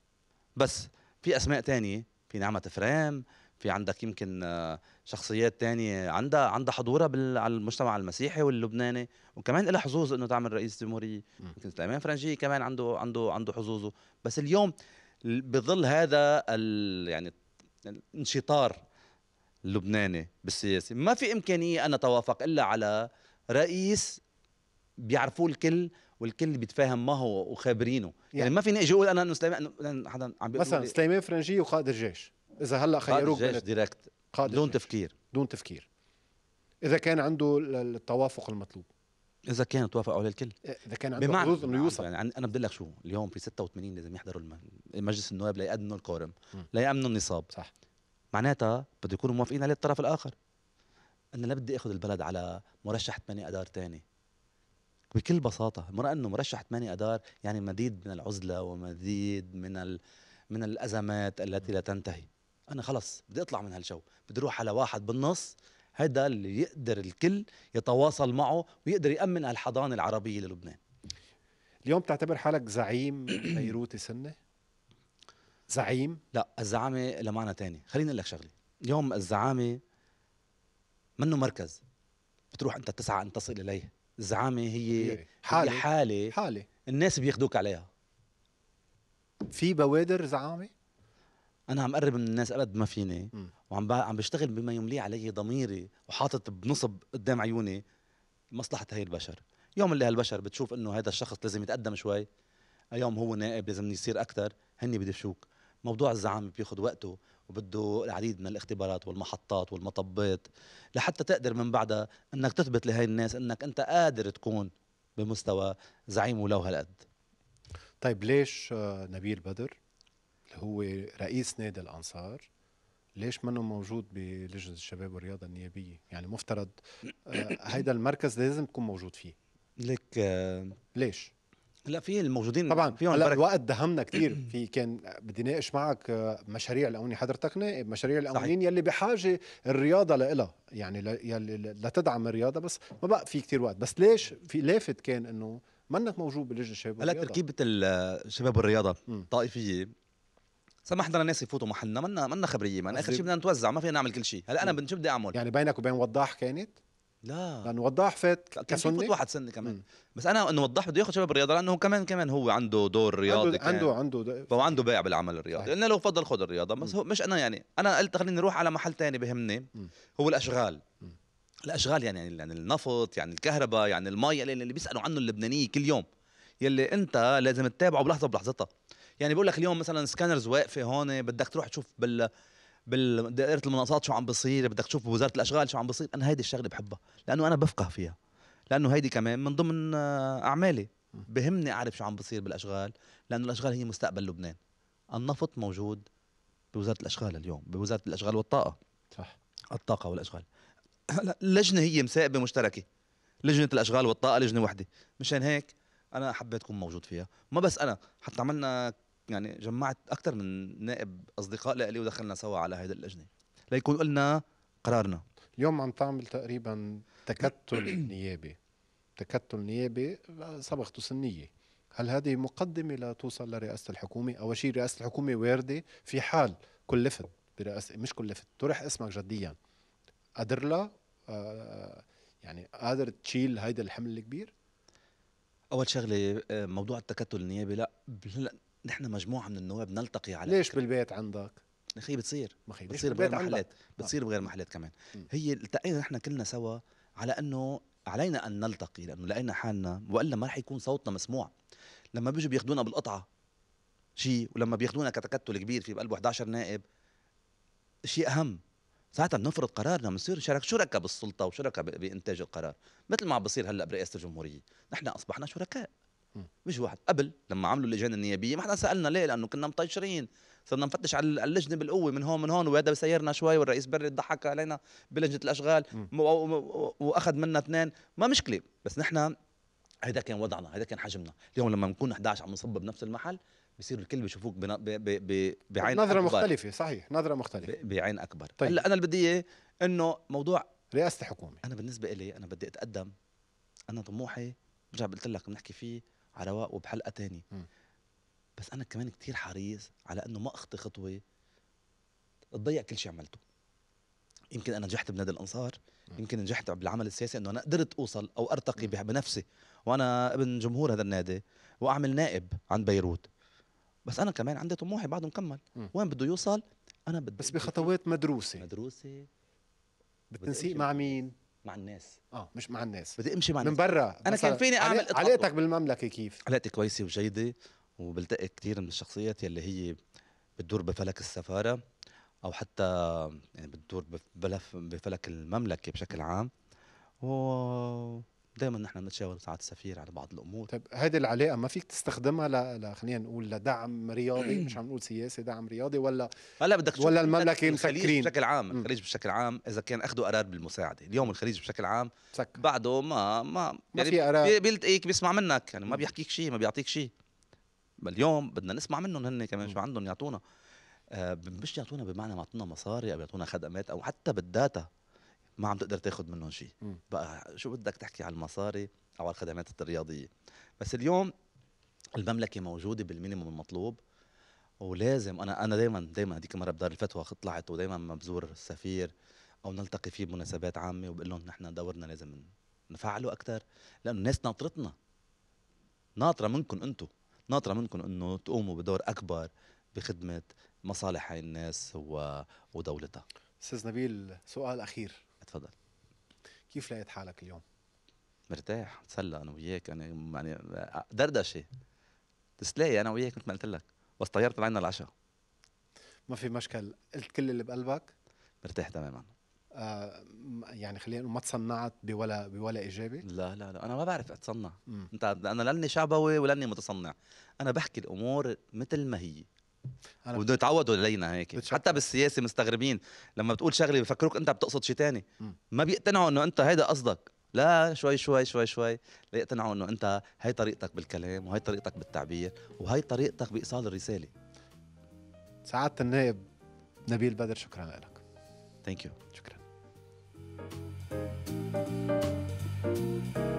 بس في اسماء تانية في نعمة فريم في عندك يمكن آه، شخصيات تانية عندها عندها حضورها بال... على المجتمع المسيحي واللبناني وكمان لها حظوظ انه تعمل رئيس جمهوريه يمكن سليمان فرنجي كمان عنده عنده عنده حظوظه بس اليوم بظل هذا ال... يعني الانشطار اللبناني بالسياسه ما في امكانيه ان أتوافق الا على رئيس بيعرفوه الكل والكل بيتفاهم ما هو وخابرينه يعني, يعني ما فيني اجي اقول انا انه سليمان حدا عم بيقول مثلا سليمان فرنجي وقائد الجيش اذا هلا خيروك قائد الجيش قائد دون تفكير دون تفكير اذا كان عنده التوافق المطلوب اذا كان توافق عليه الكل إيه، اذا كان عنده حظوظ انه يوصل يعني انا بدي لك شو اليوم في 86 لازم يحضروا مجلس النواب ليأمنوا الكورم ليأمنوا النصاب صح معناتها بده يكونوا موافقين عليه الطرف الاخر انا لا بدي اخذ البلد على مرشح 8 ادار ثاني بكل بساطه مرة انه مرشح 8 ادار يعني مديد من العزله ومديد من ال... من الازمات التي لا تنتهي انا خلص بدي اطلع من هالجو بدي اروح على واحد بالنص هذا اللي يقدر الكل يتواصل معه ويقدر يامن الحضانه العربيه للبنان اليوم تعتبر حالك زعيم بيروتي سنه زعيم لا الزعامه لها معنى ثاني خليني اقول لك شغله اليوم الزعامه منه مركز بتروح انت تسعى ان تصل اليه الزعامه هي حالة هي حاله حاله الناس بياخذوك عليها في بوادر زعامه انا عم قرب من الناس قد ما فيني وعم عم بشتغل بما يملي علي ضميري وحاطط بنصب قدام عيوني مصلحه هي البشر يوم اللي هالبشر بتشوف انه هذا الشخص لازم يتقدم شوي يوم هو نائب لازم يصير اكثر هن بدفشوك موضوع الزعامه بياخذ وقته وبده العديد من الاختبارات والمحطات والمطبات لحتى تقدر من بعدها انك تثبت لهي الناس انك انت قادر تكون بمستوى زعيم ولو هالقد طيب ليش آه، نبيل بدر هو رئيس نادي الانصار ليش منه موجود بلجنه الشباب والرياضه النيابيه يعني مفترض آه، هيدا المركز لازم يكون موجود فيه لك آه، ليش لا في الموجودين طبعا في وقت الوقت دهمنا كثير في كان بدي ناقش معك آه، مشاريع القوانين حضرتك نائب مشاريع القوانين يلي بحاجه الرياضه لإلها يعني يلي لتدعم الرياضه بس ما بقى في كثير وقت بس ليش في لافت كان انه منك موجود بلجنه الشباب والرياضه هلا تركيبه الشباب والرياضه طائفيه سمحنا للناس يفوتوا محلنا منا منا خبريه ما اخر شيء بدنا نتوزع ما فينا نعمل كل شيء هلا انا شو بدي اعمل يعني بينك وبين وضاح كانت لا لانه وضاح فات كان فوت واحد سنه كمان مم. بس انا انه وضاح بده ياخذ شباب الرياضه لانه كمان كمان هو عنده دور رياضي عنده كان. عنده عنده فهو عنده بيع بالعمل الرياضي قلنا له فضل خذ الرياضه بس هو مش انا يعني انا قلت خليني نروح على محل تاني بهمني مم. هو الاشغال مم. الاشغال يعني يعني النفط يعني الكهرباء يعني المي اللي, اللي بيسالوا عنه اللبنانيه كل يوم يلي انت لازم تتابعه بلحظه بلحظتها يعني بقول لك اليوم مثلا سكانرز واقفه هون بدك تروح تشوف بال بالدائره المناصات شو عم بصير بدك تشوف بوزاره الاشغال شو عم بصير انا هيدي الشغله بحبها لانه انا بفقه فيها لانه هيدي كمان من ضمن آه، اعمالي بهمني اعرف شو عم بصير بالاشغال لانه الاشغال هي مستقبل لبنان النفط موجود بوزاره الاشغال اليوم بوزاره الاشغال والطاقه صح الطاقه والاشغال اللجنه هي مسائبه مشتركه لجنه الاشغال والطاقه لجنه وحدة مشان هيك انا حبيت اكون موجود فيها ما بس انا حتى عملنا يعني جمعت اكثر من نائب اصدقاء لي ودخلنا سوا على هذه اللجنه ليكون قلنا قرارنا اليوم عم تعمل تقريبا تكتل نيابي تكتل نيابي صبغته سنيه هل هذه مقدمة لتوصل لرئاسة الحكومة؟ أول شيء رئاسة الحكومة واردة في حال كلفت برئاسة مش كلفت طرح اسمك جديا قادر لا آه، يعني قادر تشيل هيدا الحمل الكبير؟ أول شغلة آه، موضوع التكتل النيابي لا نحن مجموعه من النواب نلتقي على ليش فكرة. بالبيت عندك؟ اخي بتصير مخي بتصير بغير محلات آه. بتصير بغير محلات كمان م. هي التقينا نحن كلنا سوا على انه علينا ان نلتقي لانه لقينا حالنا والا ما رح يكون صوتنا مسموع لما بيجوا بياخذونا بالقطعه شيء ولما بياخذونا كتكتل كبير في بقلبه 11 نائب شيء اهم ساعتها بنفرض قرارنا بنصير شرك شركاء بالسلطه وشركاء بانتاج القرار مثل ما عم بصير هلا برئاسه الجمهوريه نحن اصبحنا شركاء مش واحد قبل لما عملوا اللجان النيابيه ما حدا سالنا ليه لانه كنا مطيشرين صرنا نفتش على اللجنه بالقوه من هون من هون وهذا بسيرنا شوي والرئيس بري ضحك علينا بلجنه الاشغال واخذ منا اثنين ما مشكله بس نحن هذا كان وضعنا هذا كان حجمنا اليوم لما نكون 11 عم نصب بنفس المحل بصير الكل بيشوفوك بنا... ب... بعين نظره أكبر. مختلفه صحيح نظره مختلفه بعين اكبر طيب. هلا انا اللي بدي اياه انه موضوع رئاسه الحكومه انا بالنسبه لي انا بدي اتقدم انا طموحي برجع قلت لك بنحكي فيه على رواق وبحلقه تانية بس انا كمان كتير حريص على انه ما اخطي خطوه تضيع كل شيء عملته يمكن انا نجحت بنادي الانصار يمكن نجحت بالعمل السياسي انه انا قدرت اوصل او ارتقي بنفسي وانا ابن جمهور هذا النادي واعمل نائب عن بيروت بس انا كمان عندي طموحي بعده مكمل وين بده يوصل انا بدي بس بخطوات مدروسه مدروسه بالتنسيق مع مين مع الناس اه مش مع الناس بدي امشي مع الناس من برا انا كان فيني اعمل علاقتك بالمملكه كيف؟ علاقتي كويسه وجيده وبلتقي كثير من الشخصيات يلي هي بتدور بفلك السفاره او حتى يعني بتدور بفلك المملكه بشكل عام و دائما نحن بنتشاور ساعات السفير على بعض الامور طيب هذه العلاقه ما فيك تستخدمها ل... ل... خلينا نقول لدعم رياضي مش عم نقول سياسي دعم رياضي ولا هلا بدك ولا المملكه مسكرين بشكل عام الخليج بشكل عام اذا كان اخذوا قرار بالمساعده اليوم الخليج بشكل عام سكر. بعده ما ما ما يعني في قرار بيلتقيك بيسمع منك يعني ما بيحكيك شيء ما بيعطيك شيء اليوم بدنا نسمع منهم هن كمان شو عندهم يعطونا آه مش يعطونا بمعنى ما يعطونا مصاري او يعطونا خدمات او حتى بالداتا ما عم تقدر تاخذ منهم شيء بقى شو بدك تحكي على المصاري او على الخدمات الرياضيه بس اليوم المملكه موجوده بالمينيموم المطلوب ولازم انا انا دائما دائما هذيك المره بدار الفتوى طلعت ودائما مبزور السفير او نلتقي فيه بمناسبات عامه وبقول لهم نحن دورنا لازم نفعله اكثر لانه الناس ناطرتنا ناطره منكم انتم ناطره منكم انه تقوموا بدور اكبر بخدمه مصالح هاي الناس و... ودولتها استاذ نبيل سؤال اخير تفضل كيف لقيت حالك اليوم؟ مرتاح تسلى انا وياك انا يعني دردشه تسلاي انا وياك مثل ما قلت لك بس طيرت معنا العشاء ما في مشكل قلت كل اللي بقلبك مرتاح تماما آه يعني خلينا نقول ما تصنعت بولا بولا ايجابي لا لا لا انا ما بعرف اتصنع مم. انت انا لاني شعبوي ولاني متصنع انا بحكي الامور مثل ما هي بدهم يتعودوا علينا هيك يعني؟ بتشكر. حتى بالسياسه مستغربين لما بتقول شغله بفكروك انت بتقصد شيء ثاني ما بيقتنعوا انه انت هيدا قصدك لا شوي شوي شوي شوي ليقتنعوا انه انت هي طريقتك بالكلام وهي طريقتك بالتعبير وهي طريقتك بايصال الرساله سعاده النائب نبيل بدر شكرا لك ثانك يو شكرا thank you